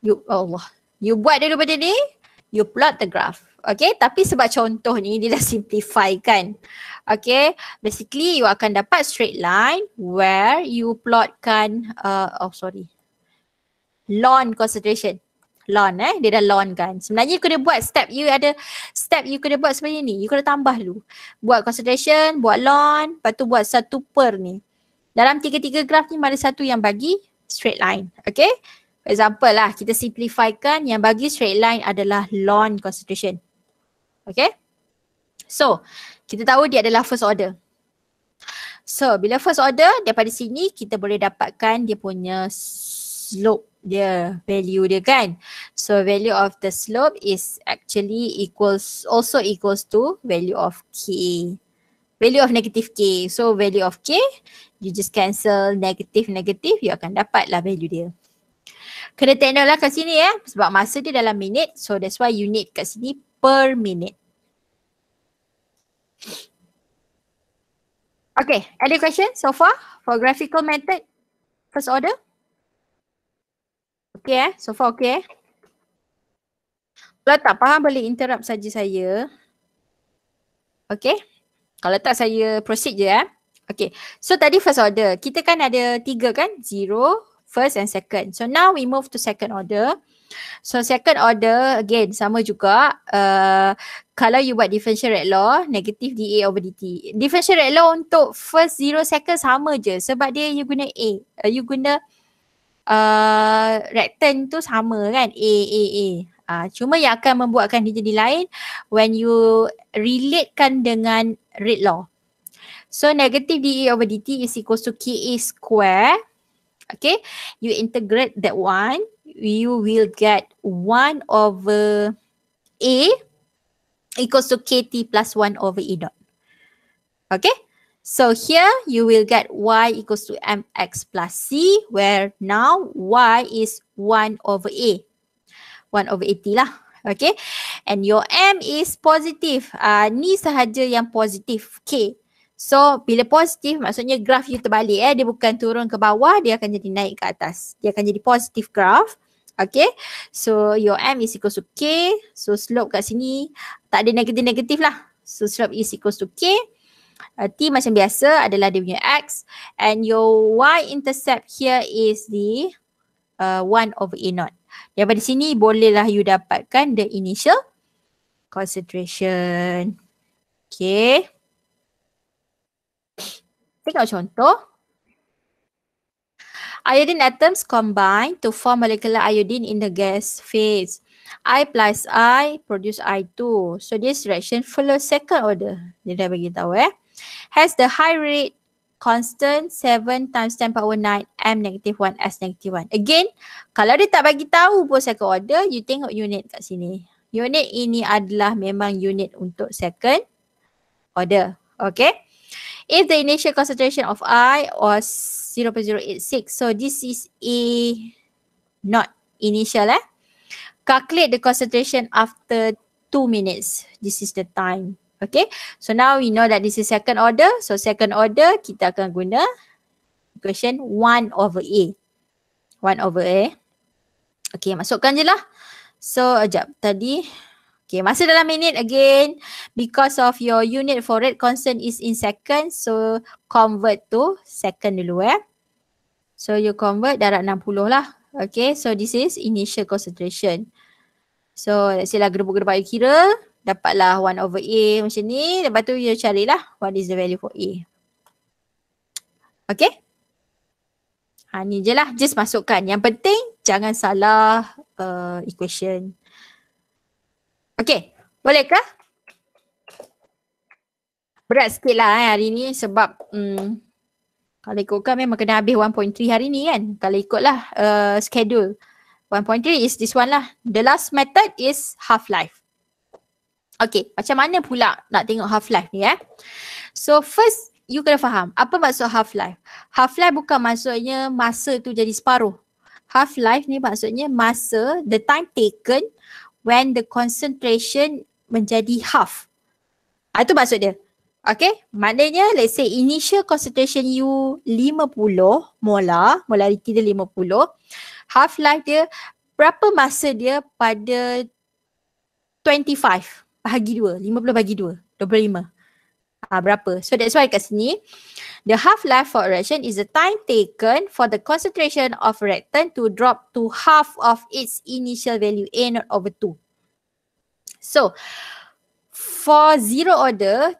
You oh Allah. You buat dulu benda ni, you plot the graph. Okay, tapi sebab contoh ni dia dah simplify kan. Okay, basically you akan dapat straight line where you plotkan, uh, oh sorry, lawn concentration. Lawn eh, dia dah lawn kan. Sebenarnya you kena buat step, you ada step you kena buat sebenarnya ni. You kena tambah dulu. Buat concentration, buat lawn, lepas tu buat satu per ni. Dalam tiga-tiga graf ni mana satu yang bagi straight line. Okay. For example lah, kita simplifikan yang bagi straight line adalah lawn concentration. Okay. So, kita tahu dia adalah first order. So, bila first order, daripada sini kita boleh dapatkan dia punya slope dia, value dia kan. So, value of the slope is actually equals, also equals to value of K value of negative k. So value of k, you just cancel negative negative, you akan dapat lah value dia. Kena tengok lah kat sini ya, eh? sebab masa dia dalam minit. So that's why you need kat sini per minit. Okay, any question so far for graphical method first order? Okay eh, so far okay eh. Kalau tak faham boleh interrupt saja saya. Okay. Kalau tak saya proceed je eh. Okay. So tadi first order. Kita kan ada tiga kan? Zero, first and second. So now we move to second order. So second order again sama juga uh, kalau you buat differential rate law negative dA over dt. Differential rate law untuk first zero second sama je sebab dia you guna A. Uh, you guna uh, rectan tu sama kan A A A. Uh, cuma yang akan membuatkan dia jadi lain when you relatekan dengan rate law. So negative DE over DT is equal to KA square. Okay, you integrate that one, you will get 1 over A equals to KT plus 1 over E dot. Okay, so here you will get Y equals to MX plus C where now Y is 1 over A. 1 over 80 lah. Okay. And your M is positif. Uh, ah, ni sahaja yang positif. K. So bila positif maksudnya graf you terbalik eh. Dia bukan turun ke bawah. Dia akan jadi naik ke atas. Dia akan jadi positif graf. Okay. So your M is equal to K. So slope kat sini tak ada negatif-negatif lah. So slope is equal to K. Uh, T macam biasa adalah dia punya X. And your Y intercept here is the uh, 1 over A naught. Daripada sini bolehlah you dapatkan the initial concentration. Okay. Tengok contoh. Iodine atoms combine to form molecular iodine in the gas phase. I plus I produce I2. So this reaction follows second order. Dia dah bagi eh. Has the high rate constant 7 times 10 power 9 m negative 1 s negative 1. Again, kalau dia tak bagi tahu pun second order, you tengok unit kat sini. Unit ini adalah memang unit untuk second order. Okay. If the initial concentration of I was 0.086, so this is a not initial eh. Calculate the concentration after 2 minutes. This is the time. Okay, so now we know that this is second order. So second order kita akan guna equation 1 over A. 1 over A. Okay, masukkan je lah. So, sekejap tadi. Okay, masih dalam minit again. Because of your unit for rate constant is in second. So, convert to second dulu eh. So, you convert darat 60 lah. Okay, so this is initial concentration. So, let's say lah gerbuk-gerbuk you kira dapatlah 1 over A macam ni. Lepas tu you carilah what is the value for A. Okay. Ha ni je lah. Just masukkan. Yang penting jangan salah uh, equation. Okay. Bolehkah? Berat sikit lah eh, hari ni sebab um, kalau ikutkan memang kena habis 1.3 hari ni kan. Kalau ikutlah uh, schedule. 1.3 is this one lah. The last method is half-life. Okay, macam mana pula nak tengok half-life ni eh? So first, you kena faham apa maksud half-life. Half-life bukan maksudnya masa tu jadi separuh. Half-life ni maksudnya masa, the time taken when the concentration menjadi half. Ha, itu maksud dia. Okay, maknanya let's say initial concentration you 50 molar, molarity dia 50. Half-life dia, berapa masa dia pada 25? bahagi lima 50 bahagi 2, 25. Ah berapa? So that's why kat sini the half-life for a reaction is the time taken for the concentration of reactant to drop to half of its initial value a not over 2. So for zero order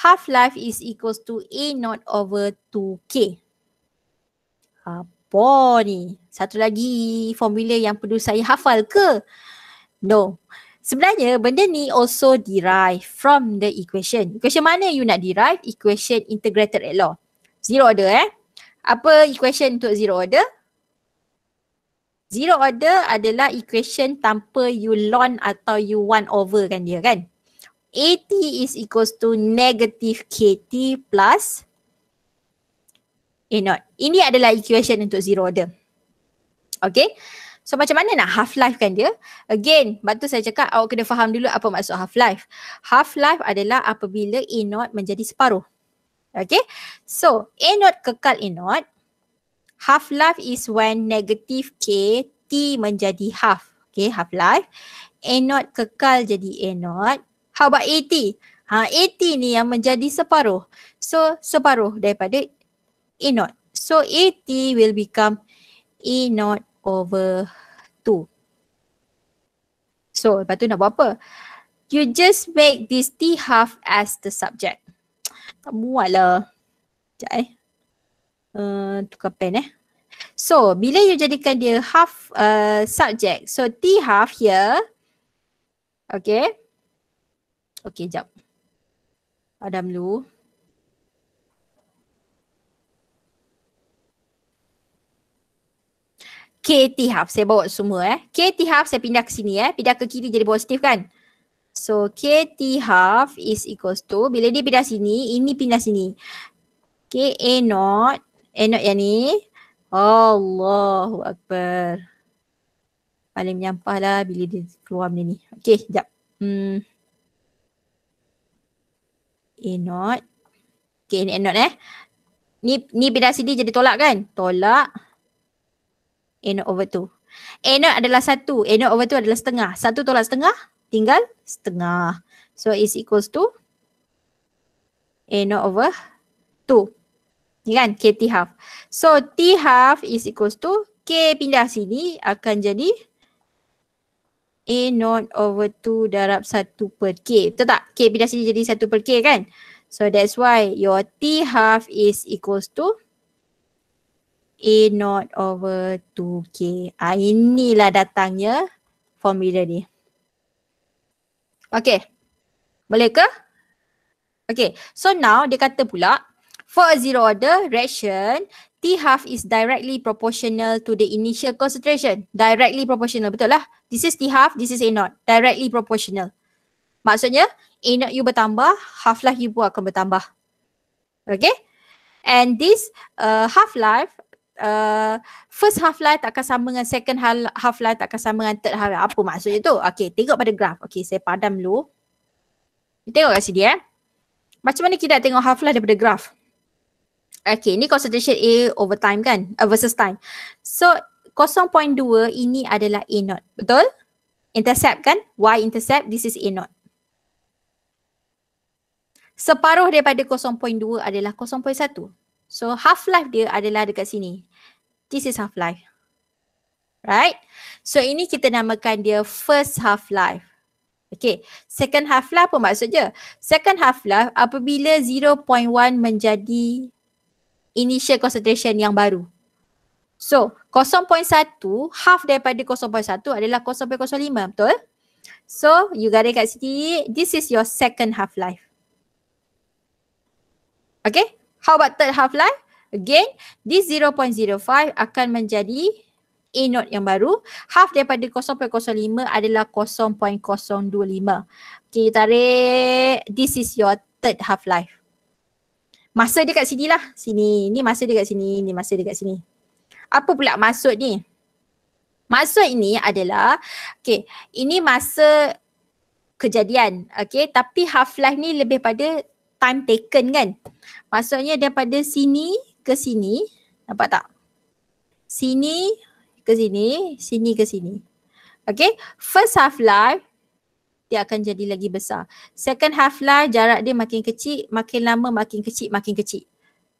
half-life is equals to a not over 2k. Apa ni? Satu lagi formula yang perlu saya hafal ke? No. Sebenarnya benda ni also derived from the equation. Equation mana you nak derive? Equation integrated at law. Zero order eh. Apa equation untuk zero order? Zero order adalah equation tanpa you ln atau you one over kan dia kan. AT is equals to negative KT plus A naught. Ini adalah equation untuk zero order. Okay. So macam mana nak half life kan dia? Again, batu saya cakap awak kena faham dulu apa maksud half life. Half life adalah apabila E note menjadi separuh. Okay? So, A note kekal E note. Half life is when negative K T menjadi half. Okay, half life. A note kekal jadi A note. How about AT? Ha, AT ni yang menjadi separuh. So, separuh daripada E note. So, AT will become E note over 2. So lepas tu nak buat apa? You just make this T half as the subject. Tak buat lah. Sekejap eh. Uh, tukar pen eh. So bila you jadikan dia half uh, subject. So T half here. Okay. Okay jap. Adam dulu. KT half saya bawa semua eh. KT half saya pindah ke sini eh. Pindah ke kiri jadi positif kan. So KT half is equals to bila dia pindah sini, ini pindah sini. KA not, A not yang ni. Allahu Akbar. Paling menyampah lah bila dia keluar benda ni. Okay, sekejap. Hmm. A not. Okay, ni A not eh. Ni, ni pindah sini jadi tolak kan? Tolak a note over 2. A note adalah satu. A note over 2 adalah setengah. Satu tolak setengah tinggal setengah. So is equals to a note over 2. Ni kan? KT half. So T half is equals to K pindah sini akan jadi A note over 2 darab 1 per K. Betul tak? K pindah sini jadi 1 per K kan? So that's why your T half is equals to A naught over 2K. Ha, ah, inilah datangnya formula ni. Okay. Boleh ke? Okay. So now dia kata pula for a zero order reaction T half is directly proportional to the initial concentration. Directly proportional. Betul lah. This is T half. This is A naught. Directly proportional. Maksudnya A naught you bertambah half life you pun akan bertambah. Okay. And this uh, half life uh, first half life takkan sama dengan second half life takkan sama dengan third half life. Apa maksudnya tu? Okay, tengok pada graf. Okay, saya padam dulu. Tengok kat sini eh. Macam mana kita tengok half life daripada graf? Okay, ni concentration A over time kan? Uh, versus time. So, 0.2 ini adalah A naught. Betul? Intercept kan? Y intercept, this is A naught. Separuh daripada 0.2 adalah 0.1. So half life dia adalah dekat sini this is half life. Right? So ini kita namakan dia first half life. Okay, second half life apa maksudnya? Second half life apabila 0.1 menjadi initial concentration yang baru. So 0.1, half daripada 0.1 adalah 0.05 betul? So you got it kat sini, this is your second half life. Okay, how about third half life? Again, this 0.05 akan menjadi A note yang baru. Half daripada 0.05 adalah 0.025. Okay, tarik. This is your third half life. Masa dia kat sini lah. Sini. Ni masa dia kat sini. Ni masa dia kat sini. Apa pula maksud ni? Maksud ini adalah, okay, ini masa kejadian. Okay, tapi half life ni lebih pada time taken kan. Maksudnya daripada sini ke sini. Nampak tak? Sini ke sini, sini ke sini. Okay, first half life dia akan jadi lagi besar. Second half life jarak dia makin kecil, makin lama makin kecil, makin kecil.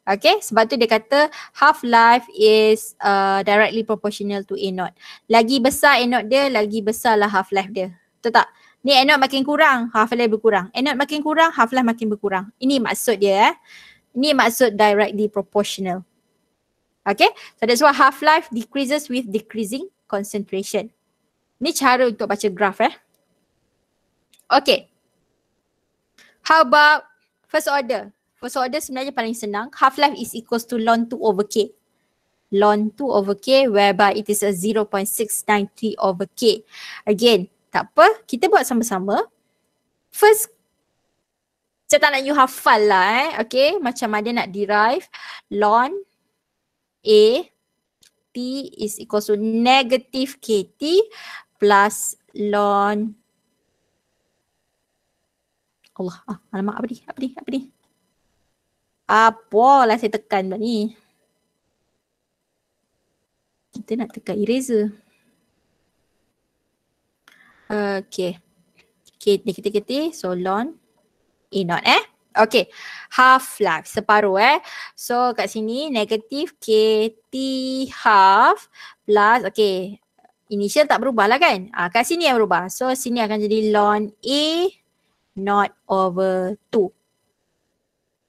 Okay, sebab tu dia kata half life is uh, directly proportional to A 0 Lagi besar A 0 dia, lagi besarlah half life dia. Betul tak? Ni A 0 makin kurang, half life berkurang. A 0 makin kurang, half life makin berkurang. Ini maksud dia eh. Ini maksud directly proportional. Okay, so that's why half-life decreases with decreasing concentration. Ni cara untuk baca graf eh. Okay. How about first order? First order sebenarnya paling senang. Half-life is equals to ln 2 over k. Ln 2 over k whereby it is a 0.693 over k. Again, tak apa. Kita buat sama-sama. First saya tak nak you hafal lah eh. Okay. Macam mana nak derive ln A T is equal to negative KT plus ln Allah. Ah, alamak apa ni? Apa ni? Apa ni? Apalah ah, saya tekan tak ni. Kita nak tekan eraser. Okay. Okay, kita kita So, long. E not eh. Okay. Half life. Separuh eh. So kat sini negative t half plus okay. Initial tak berubah lah kan. Ah, kat sini yang berubah. So sini akan jadi ln A not over 2.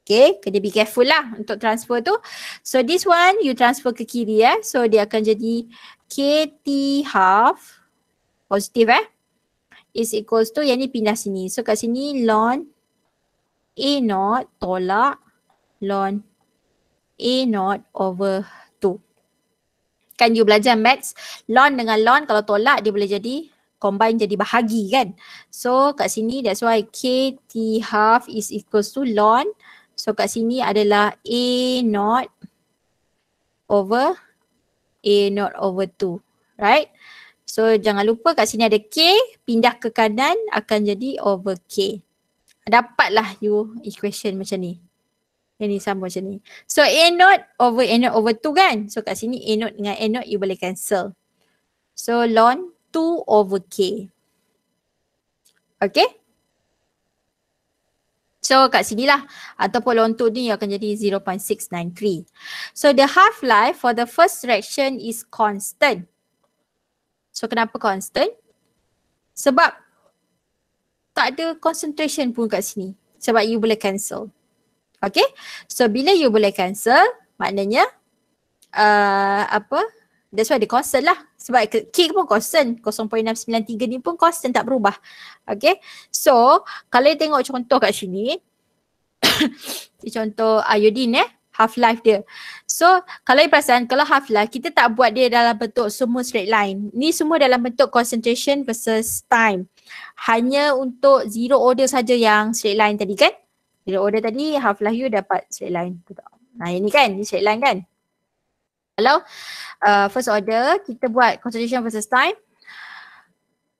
Okay. Kena be careful lah untuk transfer tu. So this one you transfer ke kiri eh. So dia akan jadi k t half positif eh is equals to yang ni pindah sini. So kat sini ln A naught tolak lon A naught over 2. Kan you belajar maths, lon dengan lon kalau tolak dia boleh jadi combine jadi bahagi kan. So kat sini that's why k t half is equal to lon. So kat sini adalah A naught over A naught over 2. Right? So jangan lupa kat sini ada K pindah ke kanan akan jadi over K dapatlah you equation macam ni. Yang ni sama macam ni. So A node over A node over 2 kan? So kat sini A node dengan A node you boleh cancel. So ln 2 over K. Okay? So kat sini lah. Ataupun ln 2 ni akan jadi 0.693. So the half-life for the first reaction is constant. So kenapa constant? Sebab tak ada concentration pun kat sini sebab you boleh cancel. Okay? So bila you boleh cancel, maknanya uh, apa? That's why dia constant lah. Sebab K pun constant. 0.693 ni pun constant tak berubah. Okay? So kalau tengok contoh kat sini, contoh iodine eh half life dia. So kalau you perasan kalau half life kita tak buat dia dalam bentuk semua straight line. Ni semua dalam bentuk concentration versus time hanya untuk zero order saja yang straight line tadi kan? Zero order tadi half life you dapat straight line. Nah ini kan, ini straight line kan? Kalau uh, first order kita buat concentration versus time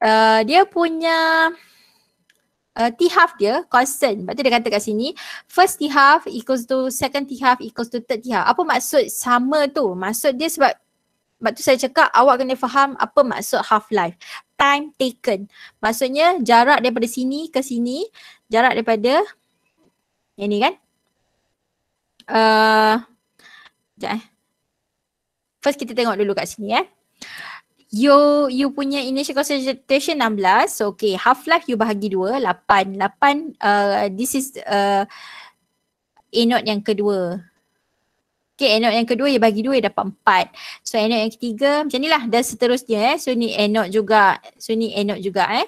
uh, dia punya uh, t half dia constant. Sebab tu dia kata kat sini first t half equals to second t half equals to third t half. Apa maksud sama tu? Maksud dia sebab sebab tu saya cakap awak kena faham apa maksud half life time taken. Maksudnya jarak daripada sini ke sini, jarak daripada ini kan? Uh, eh. First kita tengok dulu kat sini eh. You you punya initial concentration 16. So okay, half life you bahagi 2, 8. 8 uh, this is uh, A note yang kedua. Okay, anode yang kedua ia bagi dua ia dapat empat. So anode yang ketiga macam inilah dan seterusnya eh. So ni anode juga. So ni anode juga eh.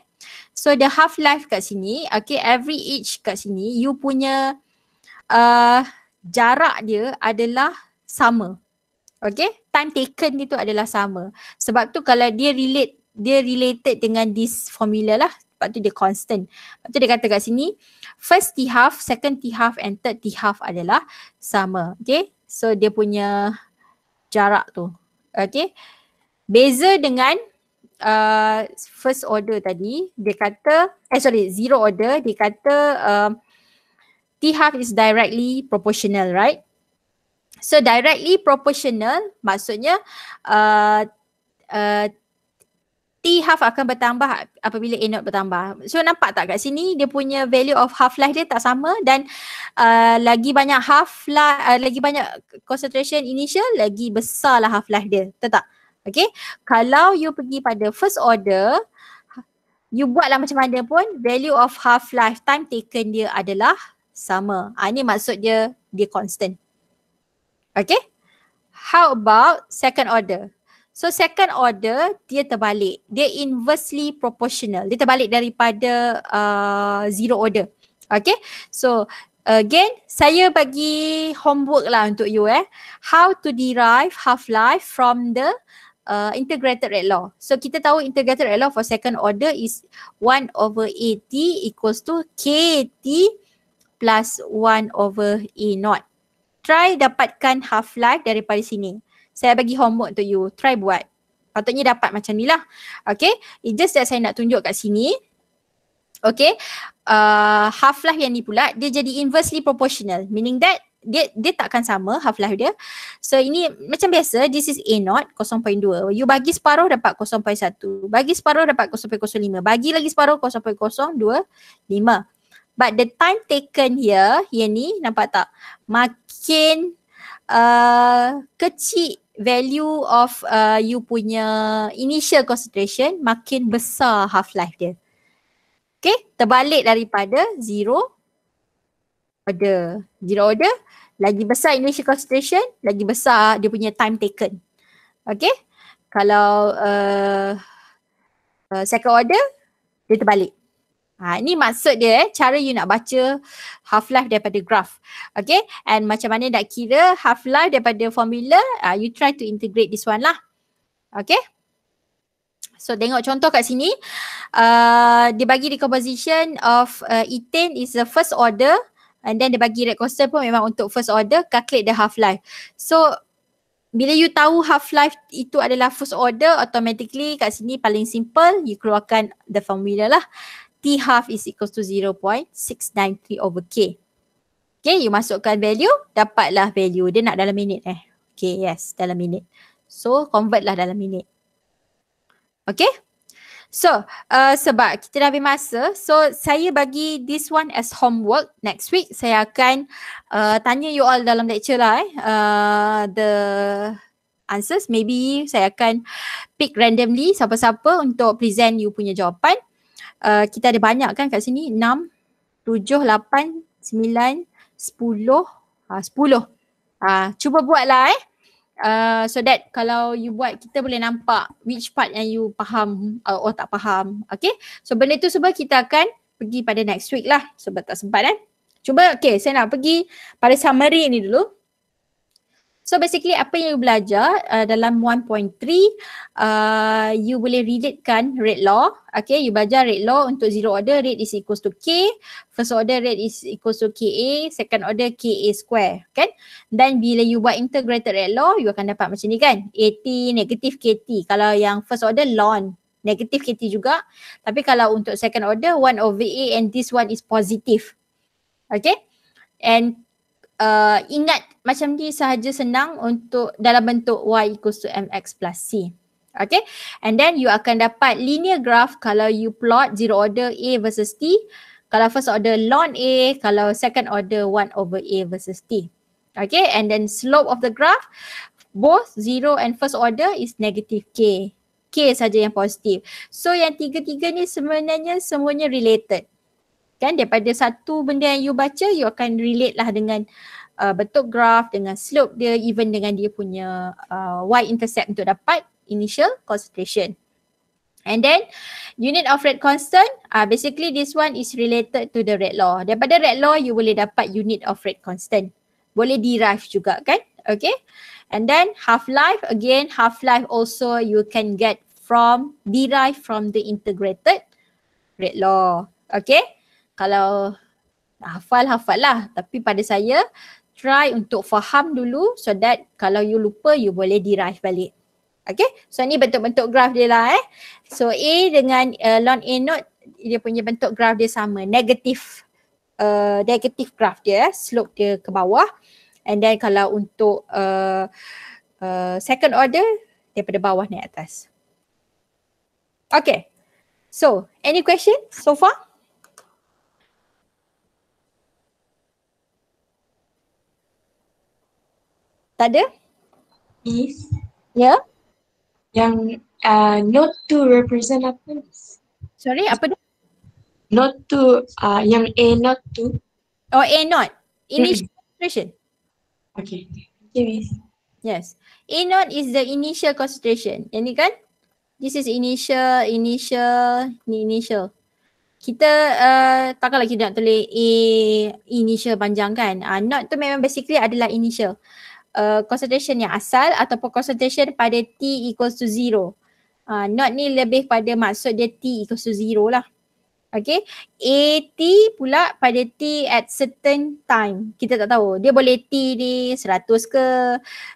So the half life kat sini, okay every each kat sini you punya uh, jarak dia adalah sama. Okay, time taken dia tu adalah sama. Sebab tu kalau dia relate, dia related dengan this formula lah. Sebab tu dia constant. Sebab tu dia kata kat sini, first T half, second T half and third T half adalah sama. Okay, So dia punya jarak tu. Okay. Beza dengan uh, first order tadi, dia kata, eh sorry, zero order, dia kata uh, um, T half is directly proportional, right? So directly proportional maksudnya uh, uh, T half akan bertambah apabila A naught bertambah. So nampak tak kat sini dia punya value of half life dia tak sama dan uh, lagi banyak half life, uh, lagi banyak concentration initial, lagi besar lah half life dia. Betul tak? Okay. Kalau you pergi pada first order, you buat lah macam mana pun value of half life time taken dia adalah sama. Ha, ini maksud dia dia constant. Okay. How about second order? So second order dia terbalik. Dia inversely proportional. Dia terbalik daripada uh, zero order. Okay. So again saya bagi homework lah untuk you eh. How to derive half-life from the uh, integrated rate law. So kita tahu integrated rate law for second order is 1 over t equals to KT plus 1 over A naught. Try dapatkan half-life daripada sini saya bagi homework untuk you try buat patutnya dapat macam ni lah okay it just that saya nak tunjuk kat sini okay uh, half life yang ni pula dia jadi inversely proportional meaning that dia dia takkan sama half life dia so ini macam biasa this is a not 0.2 you bagi separuh dapat 0.1 bagi separuh dapat 0.05 bagi lagi separuh 0.025 But the time taken here, yang ni nampak tak? Makin Uh, kecil value of uh, you punya initial concentration makin besar half life dia. Okay, terbalik daripada zero order. Zero order, lagi besar initial concentration, lagi besar dia punya time taken. Okay, kalau uh, uh, second order, dia terbalik. Ha, ini maksud dia eh, cara you nak baca half-life daripada graf. Okay, and macam mana nak kira half-life daripada formula, uh, you try to integrate this one lah. Okay. So tengok contoh kat sini. Uh, dia bagi decomposition of uh, ethane is the first order and then dia bagi rate constant pun memang untuk first order, calculate the half-life. So bila you tahu half-life itu adalah first order, automatically kat sini paling simple, you keluarkan the formula lah. T half is equals to 0.693 over K. Okay, you masukkan value, dapatlah value. Dia nak dalam minit eh. Okay, yes, dalam minit. So, convert lah dalam minit. Okay? So, uh, sebab kita dah habis masa. So, saya bagi this one as homework next week. Saya akan uh, tanya you all dalam lecture lah eh. Uh, the answers. Maybe saya akan pick randomly siapa-siapa untuk present you punya jawapan. Eh, kita ada banyak kan kat sini 6 7 8 9 10 Uh, 10. Uh, cuba buatlah eh. Uh, so that kalau you buat kita boleh nampak which part yang you faham uh, or tak faham. Okay. So benda tu sebab kita akan pergi pada next week lah. Sebab tak sempat eh. Cuba okay saya nak pergi pada summary ni dulu. So basically apa yang you belajar uh, dalam 1.3 uh, you boleh relatekan rate law. Okay you belajar rate law untuk zero order rate is equals to K. First order rate is equals to KA. Second order KA square kan. dan bila you buat integrated rate law you akan dapat macam ni kan. AT negative KT. Kalau yang first order long negatif KT juga. Tapi kalau untuk second order, 1 over A and this one is positive. Okay. And uh, ingat macam ni sahaja senang untuk dalam bentuk y equals to mx plus c. Okay and then you akan dapat linear graph kalau you plot zero order a versus t kalau first order ln a kalau second order 1 over a versus t. Okay and then slope of the graph both zero and first order is negative k. K saja yang positif. So yang tiga-tiga ni sebenarnya semuanya related kan daripada satu benda yang you baca you akan relate lah dengan uh, bentuk graf dengan slope dia even dengan dia punya uh, y intercept untuk dapat initial concentration and then unit of rate constant uh, basically this one is related to the rate law daripada rate law you boleh dapat unit of rate constant boleh derive juga kan okay and then half life again half life also you can get from derive from the integrated rate law okay kalau hafal hafal lah tapi pada saya try untuk faham dulu so that kalau you lupa you boleh derive balik. Okay so ni bentuk-bentuk graf dia lah eh. So A dengan uh, long A note dia punya bentuk graf dia sama negatif uh, negatif graf dia eh. slope dia ke bawah and then kalau untuk uh, uh, second order daripada bawah naik atas. Okay so any question so far? Tak ada? Is. Ya? Yeah? Yang uh, not to represent apa? Sorry, apa tu? Not to, uh, yang A not to. Oh, A not. Initial concentration. Okay. Okay, Miss. Yes. A not is the initial concentration. Yang ni kan? This is initial, initial, ni initial. Kita uh, takkanlah lagi nak tulis A initial panjang kan? Uh, not tu memang basically adalah initial. Uh, concentration yang asal ataupun concentration pada T equals to zero. Uh, not ni lebih pada maksud dia T equals to zero lah. Okay. AT pula pada T at certain time. Kita tak tahu. Dia boleh T ni seratus ke,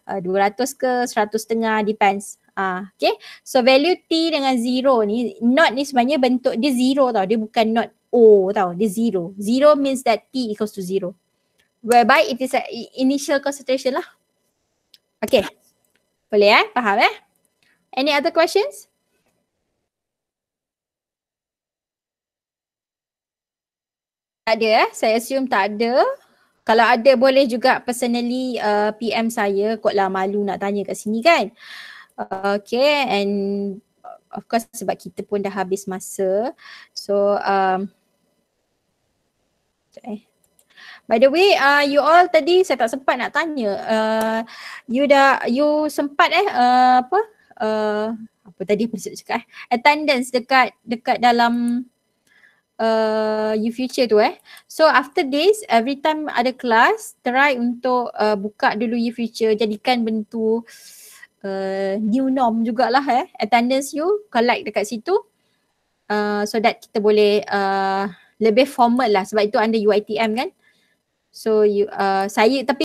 uh, ratus ke, seratus setengah depends. Ah, uh, okay. So value T dengan zero ni, not ni sebenarnya bentuk dia zero tau. Dia bukan not O tau. Dia zero. Zero means that T equals to zero. Whereby it is a initial concentration lah. Okay. Boleh eh? Faham eh? Any other questions? Tak ada eh? Saya assume tak ada. Kalau ada boleh juga personally uh, PM saya. Kotlah malu nak tanya kat sini kan. Uh, okay and of course sebab kita pun dah habis masa. So um, eh. By the way, uh, you all tadi saya tak sempat nak tanya. Uh, you dah, you sempat eh, uh, apa? Uh, apa tadi apa saya cakap eh? Attendance dekat, dekat dalam uh, you future tu eh. So after this, every time ada kelas, try untuk uh, buka dulu you future, jadikan bentuk uh, new norm jugalah eh. Attendance you, collect dekat situ. Uh, so that kita boleh uh, lebih formal lah sebab itu under UITM kan. So you uh, saya tapi